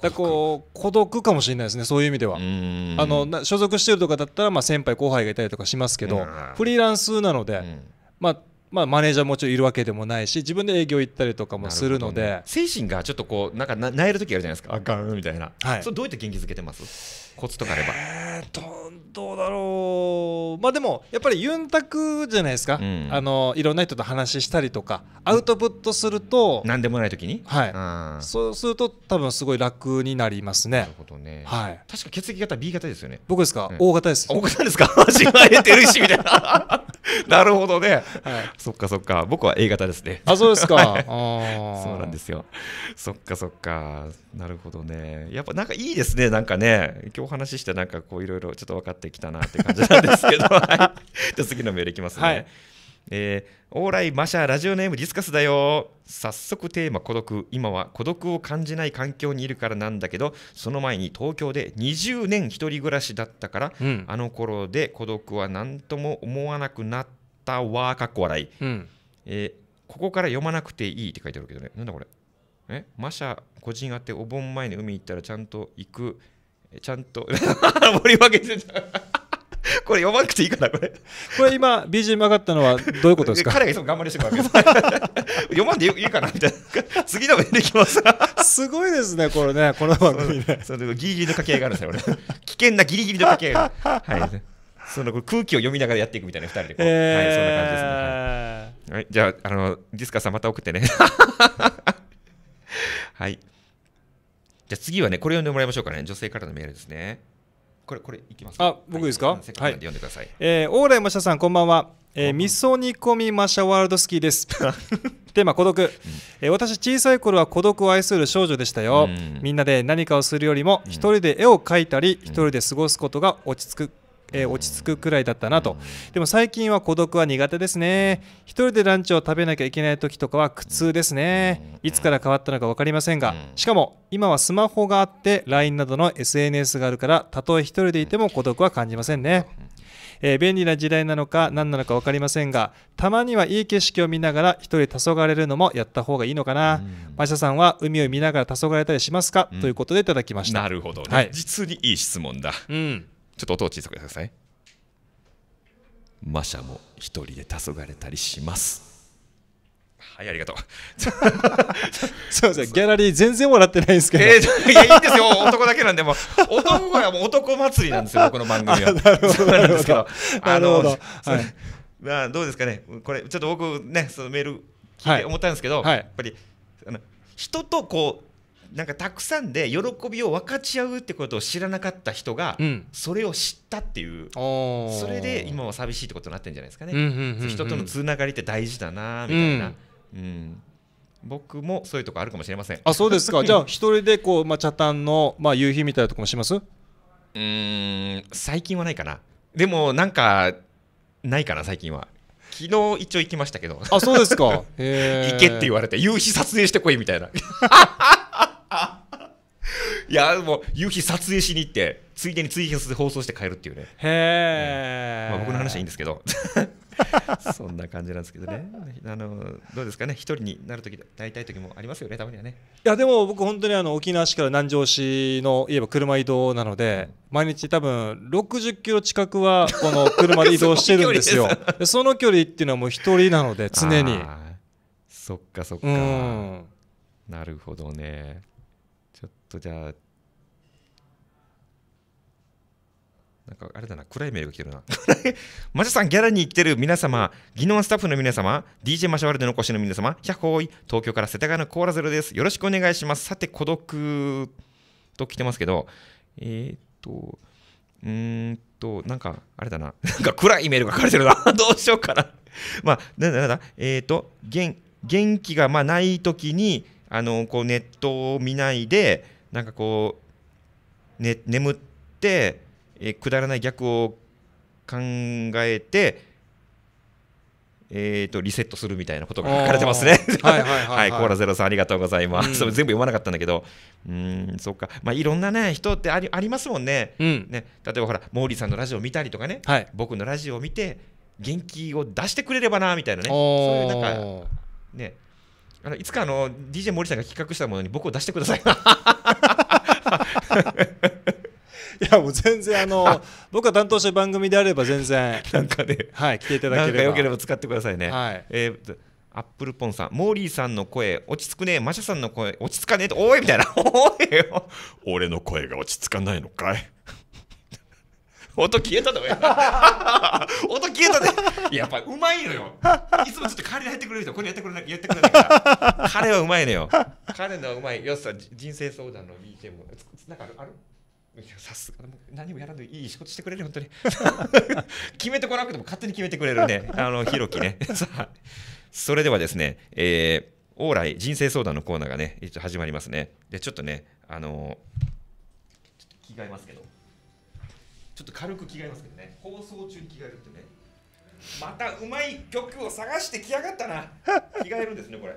だこう孤独かもしれないですね、そういう意味では。あの所属してるとかだったら、まあ、先輩、後輩がいたりとかしますけど、フリーランスなので、うん、まあまあ、マネージャーもちろんいるわけでもないし自分で営業行ったりとかもするので、ね、精神がちょっとこうなんか泣える時あるじゃないですかあかんみたいな、はい、それどうやって元気づけてますコツとかあれば。えー、どうだろう、まあ、でもやっぱりユンタクじゃないですか、うん、あのいろんな人と話したりとか、アウトプットすると、な、んでもない時に、はい、そうすると、多分すごい楽になりますね。なるほどねはい、確か血液型 B 型ですよね。僕ですか、うん、O 型です。O 型ですか、間違えてるしみたいな。なるほどね、はい、そっかそっか、僕は A 型ですね。あそうですか、は い、そうなんですよ。そっかそっか、なるほどね、やっぱなんかいいですね、なんかね、今日話してなんかこういろいろちょっと分かってきたなって感じなんですけど、はい、じゃ次のメールいきますね。はいえー、オーライマシャラジオネームディスカスだよ早速テーマ孤独今は孤独を感じない環境にいるからなんだけどその前に東京で20年1人暮らしだったから、うん、あの頃で孤独は何とも思わなくなったわかっこ笑い、うん、えー、ここから読まなくていいって書いてあるけどねなんだこれえマシャ個人宛てお盆前に海行ったらちゃんと行くちゃんと 盛り分けてたこれ読まなくていいかなこれこれ今 BGM 上がったのはどういうことですか 彼がいつも頑張りしてくるわけです読まんでいいかなみたいな次の面できますすごいですねこれねこの番組ねそのギリギリの掛け合いがあるんですよ危険なギリギリの掛け合いがはいその空気を読みながらやっていくみたいな2人でこう、えー、はい、そんな感じですね、はい、はい、じゃああのディスカさんまた送ってね はいじゃあ次はね、これ読んでもらいましょうかね。女性からのメールですね。これ、これいきますあ、僕ですか、はい、せっかくで読んでください。はい、えー、オーライマシャさん、こんばんは。えー、みそ煮込みマシャワールドスキーです。テーマ孤独、えー、私小さい頃は孤独を愛する少女でしたよ、うん、みんなで何かをするよりも一人で絵を描いたり一人で過ごすことが落ち着くえー、落ち着くくらいだったなとでも最近は孤独は苦手ですね一人でランチを食べなきゃいけない時とかは苦痛ですねいつから変わったのか分かりませんがしかも今はスマホがあって LINE などの SNS があるからたとえ一人でいても孤独は感じませんねえー、便利な時代なのか何なのか分かりませんがたまにはいい景色を見ながら一人黄昏るのもやった方がいいのかな、マシャさんは海を見ながら黄昏れたりしますか、うん、ということでいただきましたなるほどね、はい、実にいい質問だ、うん、ちょっと音を小さくくださいマシャも一人で黄昏たりしますはい、ありがとう。そうですね、ギャラリー全然笑ってないんですけど。えー、いや、いいんですよ、男だけなんで、も男はもう男祭りなんですよ、この番組は。そうなんですけど、あの、はい、まあ、どうですかね、これ、ちょっと僕ね、そのメール、聞いて思ったんですけど、はい、やっぱり、人とこう、なんかたくさんで喜びを分かち合うってことを知らなかった人が、それを知ったっていう、うん、それで今は寂しいってことになってるんじゃないですかね、人とのつながりって大事だなみたいな。うん、うん僕もそういうとこあるかもしれませんあそうですかじゃあ一人でこう、まあ、茶炭の、まあ、夕日みたいなとこもしますうん最近はないかなでもなんかないかな最近は昨日一応行きましたけどあそうですか 行けって言われて夕日撮影してこいみたいな いやもう夕日撮影しに行ってついでに追日で放送して帰るっていうねへえ、うん、まあ、僕の話はいいんですけど そんな感じなんですけどねあのどうですかね一人になる時なりたい時もありますよねたまにはねいやでも僕本当にあの沖縄市から南城市のいえば車移動なので毎日多分60キロ近くはこの車で移動してるんですよ その距離っていうのはもう一人なので常にそっかそっか、うん、なるほどねちょっとじゃあなんかあれだな、暗いメールが来てるな。マジさん、ギャラに行ってる皆様、技能スタッフの皆様、DJ マシャワルでのお越しの皆様、百0い、東京から世田谷のコーラゼロです。よろしくお願いします。さて、孤独と来てますけど、えー、っと、うーんと、なんか、あれだな、なんか暗いメールが書かれてるな。どうしようかな。まあ、なんだなんだ、えー、っと、元元気がまあないときに、あのこうネットを見ないで、なんかこう、ね、眠って、えくだらない逆を考えて、えーと、リセットするみたいなことが書かれてますね。はい コーラゼロさんありがとうございます。うん、そ れ全部読まなかったんだけど、うんそっか。まあいろんなね人ってありありますもんね。うん、ね例えばほらモーリーさんのラジオを見たりとかね、はい、僕のラジオを見て元気を出してくれればなみたいなね、そういうなんかねあのいつかあの DJ 森さんが企画したものに僕を出してください。いやもう全然あの僕が担当してる番組であれば全然なんかねはい来ていただければなんかよければ使ってくださいねはいえーアップルポンさん、モーリーさんの声、落ち着くねマシャさんの声、落ち着かねえと、おいみたいな、おいよ、俺の声が落ち着かないのかい音消えたと 音消えたで、やっぱうまいのよ。いつもちょっと彼がやってくれる人、これやってくれない、やってくれないから。彼はうまいのよ。彼のうまい。よっさ、人生相談の BGM、なんかあるあるさすが何もやらんでいい仕事してくれる本当に 決めてこなくても勝手に決めてくれるねあのひろきね さあそれではですね、えー、往来人生相談のコーナーがね始まりますねでちょっとねあのー、ちょっと着替えますけどちょっと軽く着替えますけどね放送中に着替えるってねまたうまい曲を探してきやがったな着替えるんですねこれ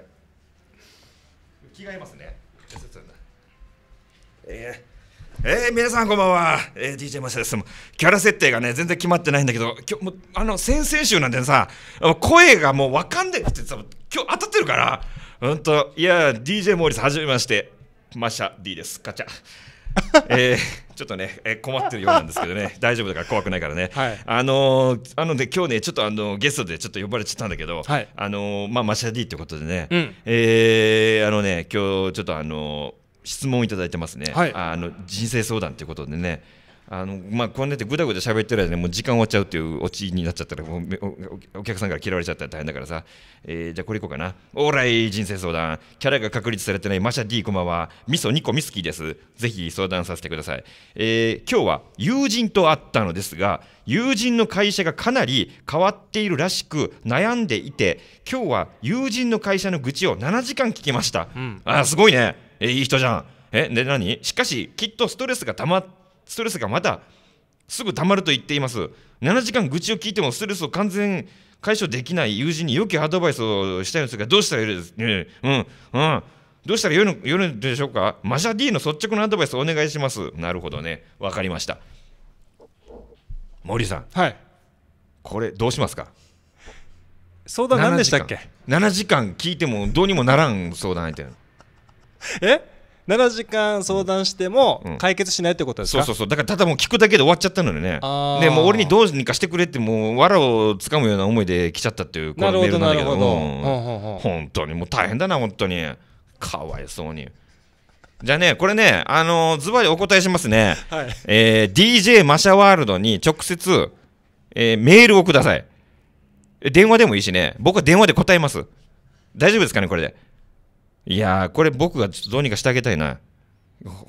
着替えますねええーえー、皆さんこんばんは、えー、DJ マシャですキャラ設定がね全然決まってないんだけど今日もあの先々週なんてさ声がもう分かんないってさ今日当たってるからうんといや DJ モーリスはじめましてマシャ D ですガチャえー、ちょっとね、えー、困ってるようなんですけどね、大丈夫だから怖くないからね、はい、あのー、あのね、今日ね、ちょっとあのゲストでちょっと呼ばれちゃったんだけど、はい、あのー、まあ、マシャ D ってことでね、うん、えー、あのね、今日ちょっとあのー質問いただいてますね、はい、あの人生相談ということでねあのまあ、こうやってぐだぐだ喋ってる間にもう時間終わっちゃうっていうオチになっちゃったらもうお客さんから嫌われちゃったら大変だからさ、えー、じゃあこれいこうかな「オーライ人生相談キャラが確立されてないマシャ D コマは味噌2個ミスキーですぜひ相談させてください、えー、今日は友人と会ったのですが友人の会社がかなり変わっているらしく悩んでいて今日は友人の会社の愚痴を7時間聞きました、うん、あすごいねえいい人じゃんえで何しかしきっとストレスがたまストレスがまたすぐたまると言っています7時間愚痴を聞いてもストレスを完全解消できない友人に良きアドバイスをしたいんですがどうしたらいいですうんうんどうしたらよるよるでしょうかマシャ D の率直なアドバイスをお願いしますなるほどね分かりました森さんはいこれどうしますか相談何でしたっけ7時間聞いてもどうにもならん相談相手え7時間相談しても解決しないってことですか、うん、そうそうそうだからただもう聞くだけで終わっちゃったのよねでも俺にどうにかしてくれってもう藁をつかむような思いで来ちゃったっていうこのメールなんだけど本当にもう大変だな本当にかわいそうに。じゃあね、これね、あのー、ズバリお答えしますね。はい、えー、DJ マシャワールドに直接、えー、メールをください。電話でもいいしね、僕は電話で答えます。大丈夫ですかね、これで。いやこれ僕がどうにかしてあげたいな。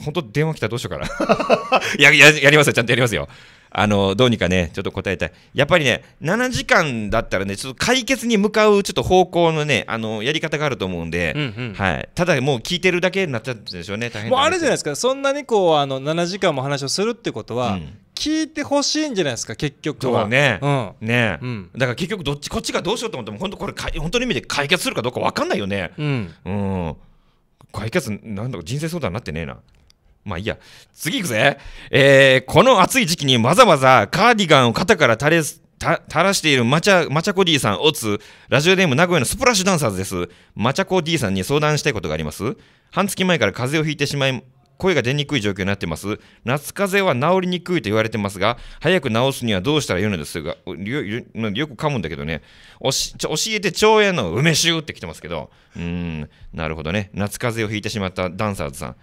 本当電話来たらどうしようかな やや。やりますよ、ちゃんとやりますよ。あのどうにかね、ちょっと答えたい。やっぱりね、7時間だったらね、ちょっと解決に向かうちょっと方向のね、あのやり方があると思うんで、うんうん、はい、ただもう聞いてるだけになっちゃうんでしょうね、大変もうあれじゃないですか、そんなにこうあの7時間も話をするってことは、うん、聞いてほしいんじゃないですか結局はね、うん、ね、うん、だから結局どっちこっちがどうしようと思っても本当これ本当の意味で解決するかどうか分かんないよねうん、うん、解決なんだか人生相談になってねえなまあいいや次いくぜ、えー、この暑い時期にわざわざカーディガンを肩から垂れ垂らしているマチャマチャコ D さんオツラジオネーム名古屋のスプラッシュダンサーズですマチャコ D さんに相談したいことがあります半月前から風邪をひいてしまい声が出にくい状況になってます。夏風邪は治りにくいと言われてますが、早く治すにはどうしたらいいのですが、よよく噛むんだけどね、教えて腸炎の梅酒って来てますけど、うん、なるほどね。夏風邪をひいてしまったダンサーズさん。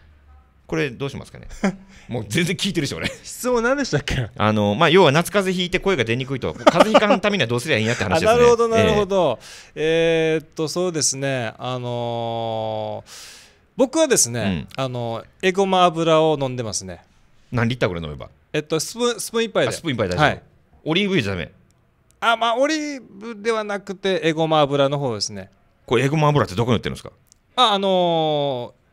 これどうしますかね もう全然聞いてるでしょ、俺。質問何でしたっけあの、まあ、要は夏風邪ひいて声が出にくいと、風邪ひかんためにはどうすりゃいいんやって話ですね。なるほど、なるほど。えー、えー、っと、そうですね。あのー僕はですね、あのエゴマ油を飲んでますね何リッターぐらい飲めばえっとスプーンスプーン一杯でスプーン一杯大丈夫、はいオリーブ油じゃダメあまあオリーブではなくてエゴマ油の方ですねこれエゴマ油ってどこに売ってるんですかああのー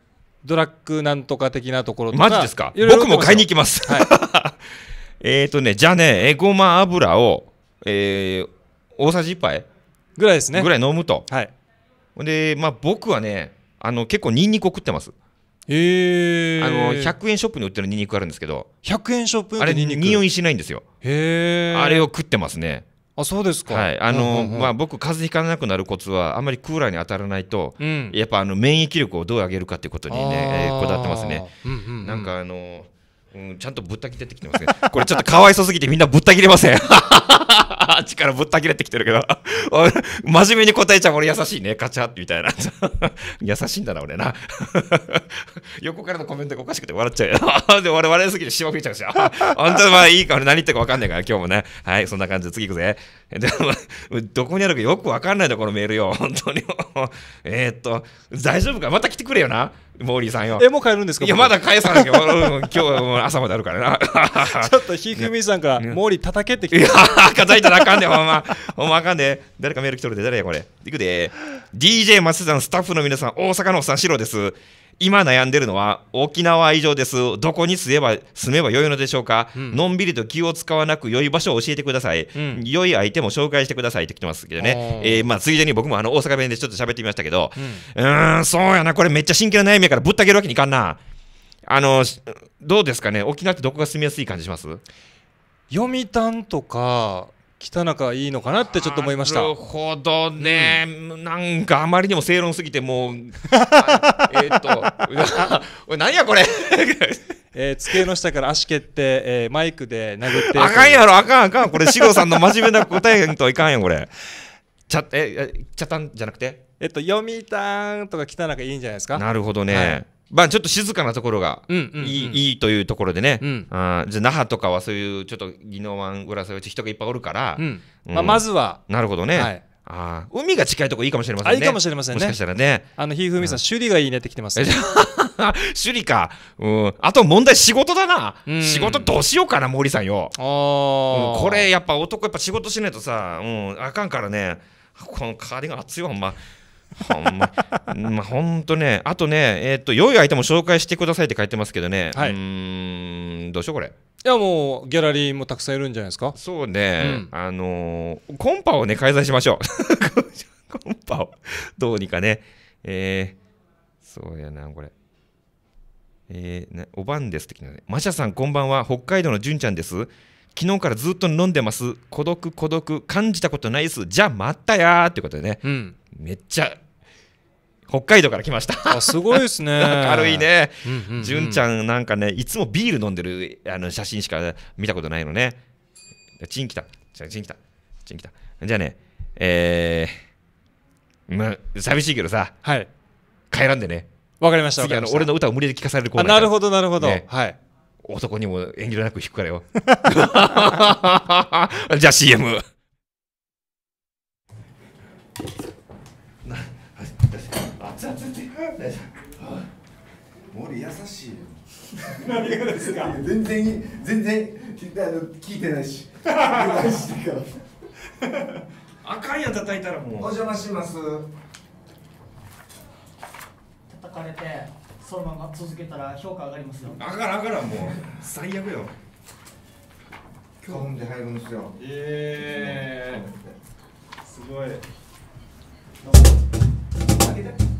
ドラッグなんとか的なところとかマジですか僕も買いに行ききます、はい えっとねじゃあねエゴマ油を、えー大さじ1杯ぐらいですねぐらい飲むと、はいでまあ僕はねあの結構にんにくを食ってますへえあの100円ショップに売ってるにんにくあるんですけど100円ショップにあれに匂いしないんですよへえあれを食ってますねあそうですか、はいあの、うんうん、まあ、僕、風邪ひかなくなるコツは、あんまりクーラーに当たらないと、うん、やっぱあの免疫力をどう上げるかということにね、えー、こだわってますね。うんうんうん、なんかあのうん、ちゃんとぶった切れてきてますね。これちょっとかわいそすぎてみんなぶった切れません。あっちからぶった切れてきてるけど 真面目に答えちゃう俺優しいね、カチャッみたいな。優しいんだな、俺な。横からのコメントがおかしくて笑っちゃうよ。で、我々すぎてしわくちゃうし。本当まあいいか俺何言ってるか分かんないから、今日もね。はい、そんな感じで次行くぜ。でも、どこにあるかよく分かんないだ、このメールよ。本当に。えっと、大丈夫かまた来てくれよな。モーリーさんよ。え、もう帰るんですかいや、まだ返さなきゃ。今日は朝まであるからな。ちょっと、ひふみさんから、モーリー叩けってきて。いや、叩いたらあかんで、ほんま。ほんまあかんで。誰かメール来とるで、誰やこれ。いくで。DJ 松さん、スタッフの皆さん、大阪のおっさん、シロです。今悩んでるのは沖縄以上です。どこに住めば住めば良いのでしょうか、うん、のんびりと気を使わなく良い場所を教えてください。うん、良い相手も紹介してくださいって来てますけどね。えー、まあ、ついでに僕もあの大阪弁でちょっと喋ってみましたけど、うん、うーん、そうやな、これめっちゃ真剣な悩みやからぶったけるわけにいかんな。あの、どうですかね、沖縄ってどこが住みやすい感じします読谷とか来た中いいのかなってちょっと思いましたなるほどね、うん、なんかあまりにも正論すぎてもう えっと 何やこれ えー、机の下から足蹴って、えー、マイクで殴ってあかんやろあかんあかんこれ四郎さんの真面目な答えとはいかんん、これちゃえちゃたんじゃなくてえっと読みたんとか来た中いいんじゃないですかなるほどね、はいまあちょっと静かなところがいいうんうんうん、いいというところでね、うん、あじゃ那覇とかはそういうちょっと宜野湾浦添人がいっぱいおるから、うんうん、まあ、まずはなるほどね、はい、あ海が近いとこいいかもしれませんねいいかもしれませんねもしかしたらねあのひふみさん、首里がいいねって来てます、ね、首里 か、うん、あと問題仕事だな、うん、仕事どうしようかな森さんよ、うん、これやっぱ男やっぱ仕事しないとさ、うん、あかんからねこのカーディガン熱いわほんまほんま、まあ、ほんとね、あとね、えっ、ー、と、良い相手も紹介してくださいって書いてますけどね、はい、うん、どうしよう、これ。いやもうギャラリーもたくさんいるんじゃないですかそうね、うん、あのー、コンパをね開催しましょう コンパをどうにかねえー、そうやなこれえー、ね、おばんです的なねマシャさんこんばんは北海道の純ちゃんです昨日からずっと飲んでます孤独孤独感じたことないですじゃあまたやーってことでね、うん、めっちゃ北海道から来ましたあすごいですね軽 いね、うんうん、純ちゃんなんかねいつもビール飲んでるあの写真しか見たことないのねチン来たチン来たチン来たじゃあねえー、まあ寂しいけどさ、はい、帰らんでねわかりました次あの俺の歌を無理で聞かされるコーナーなるほどなるほど、ね、はい男にも遠慮なく弾くからよ じゃあ CM 俺優しい何がですか全然全然あの聞いてないし赤い や叩いたらもうお邪魔します叩かれてそのまま続けたら評価上がりますよ上がら上がらもう最悪よ今日本で入るんですよえー、すごい開けて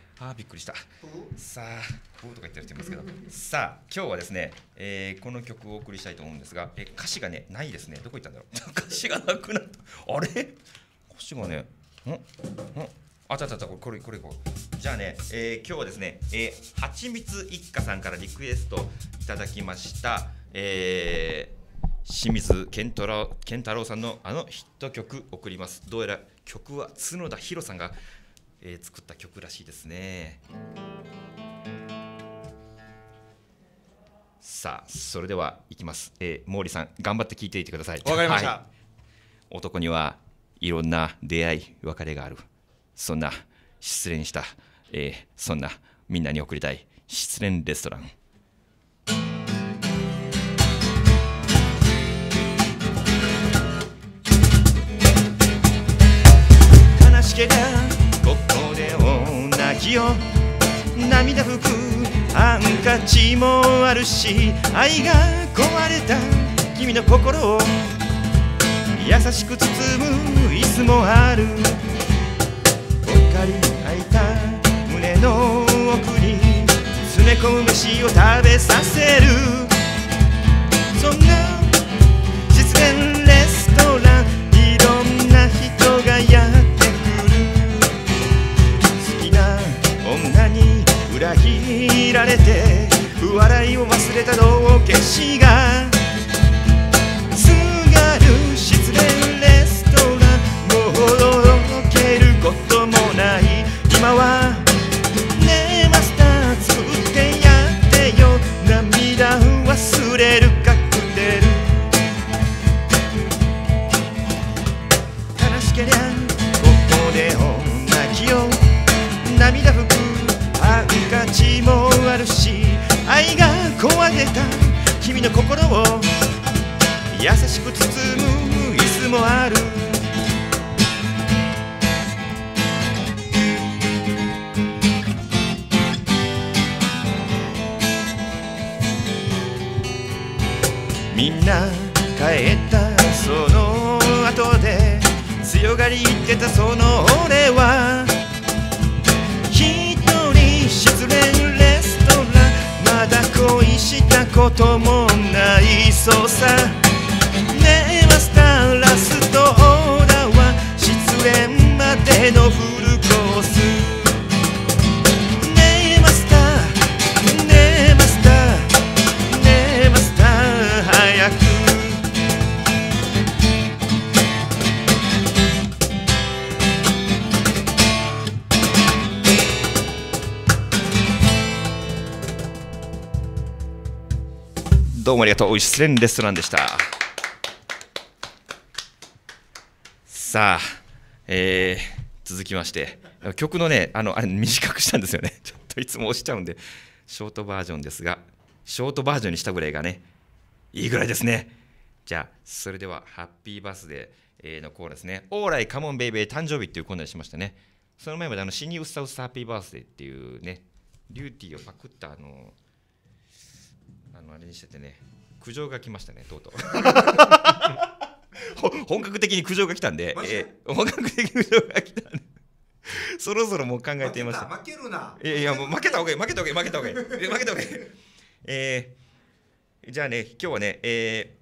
あびっくりしたさあこうとか言ったりしてますけどさあ今日はですね、えー、この曲をお送りしたいと思うんですが、え歌詞がねないですねどこ行ったんだろう 歌詞がなくなったあれ歌詞がねんんあたたたこれこれこれじゃあね、えー、今日はですね、えー、はちみつ一家さんからリクエストいただきましたえー清水健太郎健太郎さんのあのヒット曲送りますどうやら曲は角田博さんがえー、作った曲らしいですねさあそれではいきます、えー、毛利さん頑張って聴いていてくださいわかりました、はい、男にはいろんな出会い別れがあるそんな失恋した、えー、そんなみんなに送りたい失恋レストラン悲しげだ液を涙拭くハンカチもあるし愛が壊れた君の心を優しく包む椅子もあるぽっかり開いた胸の奥に詰め込む飯を食べさせる裏切られて笑いを忘れた道化師がすがる失恋レストランもうろけることもない今はれた君の心を優しく包む椅子もあるみんな帰ったその後で強がり言ってたその俺はしたこともないそうさねえマスターラストオーダーは失恋までの船もありがとう。失恋レストランでした。さあ、えー、続きまして、曲のね、あの、あれ短くしたんですよね。ちょっといつも押しちゃうんで、ショートバージョンですが、ショートバージョンにしたぐらいがね、いいぐらいですね。じゃあ、それでは、ハッピーバースデーのコーラですね。オーライカモンベイベー誕生日っていうコーナーしましたね。その前まであの、シニウスサウスハッピーバースデーっていうね、リューティーをパクったあの、あの、あれにしててね、苦情が来ましたねとうとう 本格的に苦情が来たんで、えー、本格的に苦情が来たんでそろそろもう考えていました負けるないやいやもう負けた方がいい負けた方がいい負けた方がいい負けた方がいいえー、じゃあね今日はねえ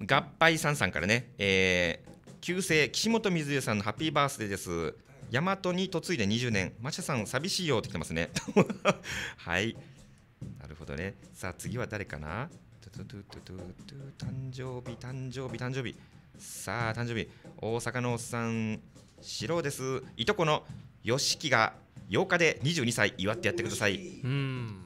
ー、合敗さんさんからねえー、旧姓岸本水江さんのハッピーバースデーです大和に嫁いで20年マシャさん寂しいよって来てますね はいなるほどねさあ次は誰かなトゥトゥトゥトゥトゥ誕生日誕生日誕生日さあ誕生日大阪のおっさん白ですいとこのよしきが8日で22歳祝ってやってください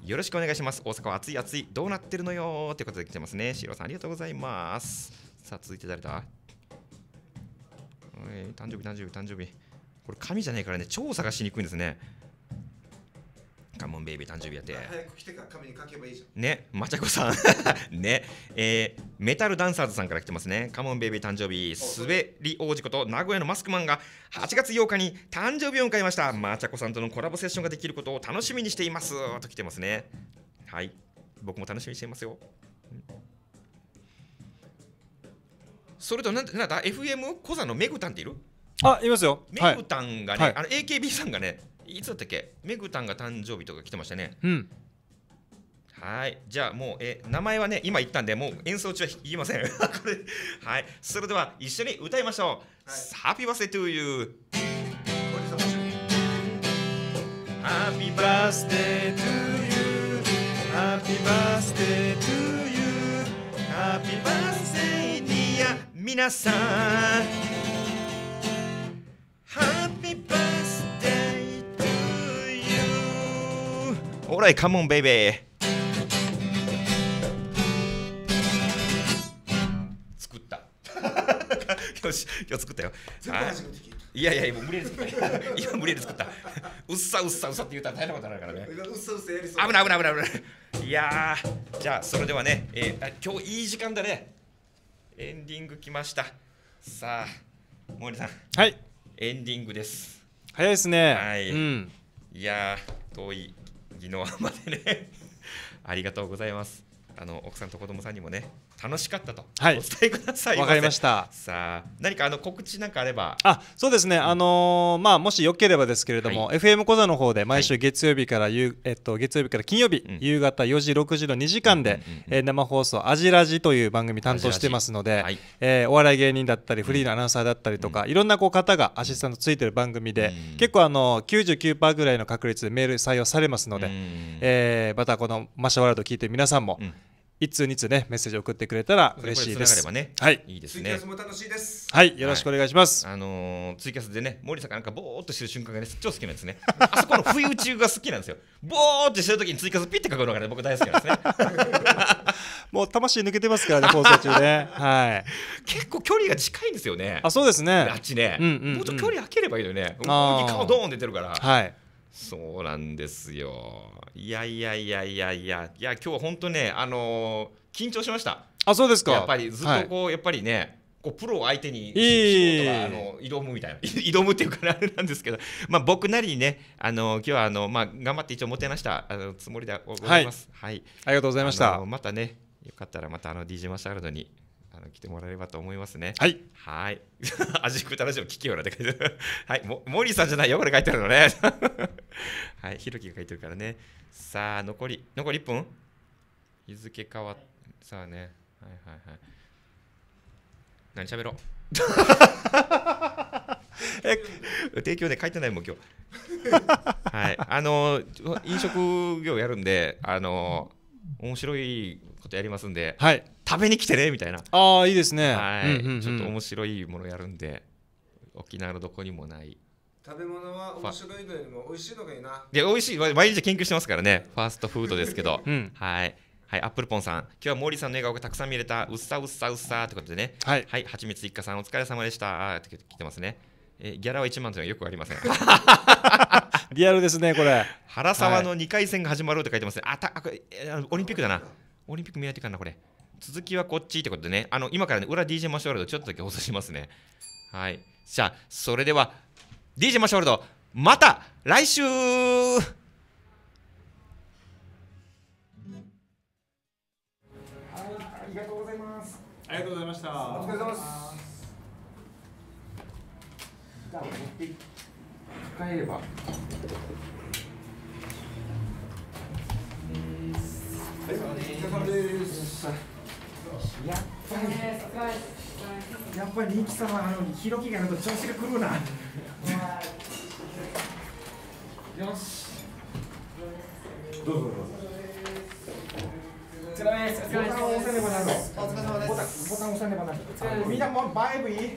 よろしくお願いします大阪は暑い暑いどうなってるのよってことで来てますね白さんありがとうございますさあ続いて誰だえー、誕生日誕生日誕生日これ紙じゃないからね超探しにくいんですねカモンベイビー誕生日やて早く来てから紙に書けばいいじゃんねまちゃこさん ねえー、メタルダンサーズさんから来てますねカモンベイビー誕生日滑り王子こと名古屋のマスクマンが8月8日に誕生日を迎えましたまちゃこさんとのコラボセッションができることを楽しみにしていますと来てますねはい僕も楽しみにしていますよ、それとなんなんだ FM コザのメグタンっているあいますよメグタンがね、はい、AKB さんがねいつだったっけめぐたんが誕生日とか来てましたね。うんはいじゃあもうえ名前はね今言ったんでもう演奏中は言いません はいそれでは一緒に歌いましょう、はい、ハッピーバースデートゥユーハッピーバースデートゥユーハッピーバースデートゥユーハッピーバースデーディア皆さんハッピーバースデーほらいカモンベイベー作った今日 今日作ったよいいやいや、もう無理で作った。今無理で作った。うっさうっさうっさって言うたら大変なことになるからね。うっさうっさやりそう。危ない危ない危ない危ない。いやじゃあそれではね、えー、今日いい時間だね。エンディングきました。さあ、森さん。はい。エンディングです。早いですね。はい。うん、いや遠い技能までね ありがとうございますあの奥さんと子供さんにもね楽しかったと、はい、お伝えくださいわかりましたさあ何かあの告知なんかあればあそうですね、うん、あのー、まあもしよければですけれども、はい、FM 講座の方で毎週月曜日からゆ、はい、えっと月曜日から金曜日、うん、夕方4時6時の2時間で、うん、えー、生放送アジラジという番組担当してますので、はい、えー、お笑い芸人だったりフリーのアナウンサーだったりとか、いろんなこう方がアシスタントついてる番組で、結構あの99%ぐらいの確率でメール採用されますので、えー、またこのマシャワールド聞いて皆さんも、一通二通ねメッセージ送ってくれたら嬉しいです。ね、はい、いいですね。ツイキャスも楽しいです。はい、よろしくお願いします。はい、あのー、ツイキャスでね、森さんがなんかぼーっとしてる瞬間がね、超好きなんですね。あそこの不意打ちが好きなんですよ。ぼーっとしてる時にツイキャスピッて書くのがね、僕大好きなんですね。もう魂抜けてますからね、放送中ね。はい。結構距離が近いんですよね。あ、そうですね。あっちね、うんうんうん、もっと距離開ければいいよね。ああ、顔ドーン出てるから。はい。そうなんですよ。いやいやいやいやいや、いや今日は本当ね、あのー、緊張しました。あ、そうですか。やっぱりずっとこう、はい、やっぱりね。こうプロを相手に仕事があの挑むみたいな 挑むっていうかあれなんですけど、まあ、僕なりにねあの今日はあの、まあ、頑張って一応もてなしたあのつもりでございます、はい、はい、ありがとうございましたまたねよかったらまたあの DJ マスャールドにの来てもらえればと思いますね。はい。はい。アジクタラジオ聞きよらって書いてある。はい。も、モリーさんじゃないよ、これ書いてあるのね。はい。ひろきが書いてるからね。さあ、残り、残り1分日付変わっ、さあね。はいはいはい。何喋ろう え提供で書いてないもん今日はいあの飲食業やるんであの面白いことやりますんで、はい、食べに来てねみたいなああいいですねはい、うんうんうん、ちょっと面白いものやるんで沖縄のどこにもない食べ物は面白いのよりも美味しいのがいいなで美味しい毎日研究してますからねファーストフードですけど、うん、はいはい、アップルポンさん、今日は毛利さんの笑顔がたくさん見れた、うっさうっさうっさってことでね、はい、はい、はちみつ一家さん、お疲れ様でしたって来てますね。えギャラは1万というのはよくありません。リアルですね、これ。原沢の2回戦が始まうって書いてますね。はい、あたあこれオリンピックだな。オリンピック見ないてかな、これ。続きはこっちってことでね、あの、今からね、裏 DJ マッシュワールドちょっとだけ放送しますね。はい。じゃあ、それでは、DJ マッシュワールド、また来週ありがとうございます。ありがとうございました。お疲れ様です。じゃあ持って帰れば。お疲れ様です。やっぱり、やっぱり人気様、あの、ひろきがやると調子が狂うな。よし。どうぞどうぞ。ボタンを押さねばなる。お疲れです。ボタン、ボタン押さねばなる。みんなもうバイブいい。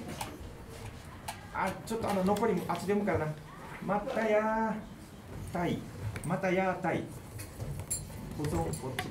あ、ちょっとあの残りあっちで読むからな。またやーたい。またやーたい。保存こっち。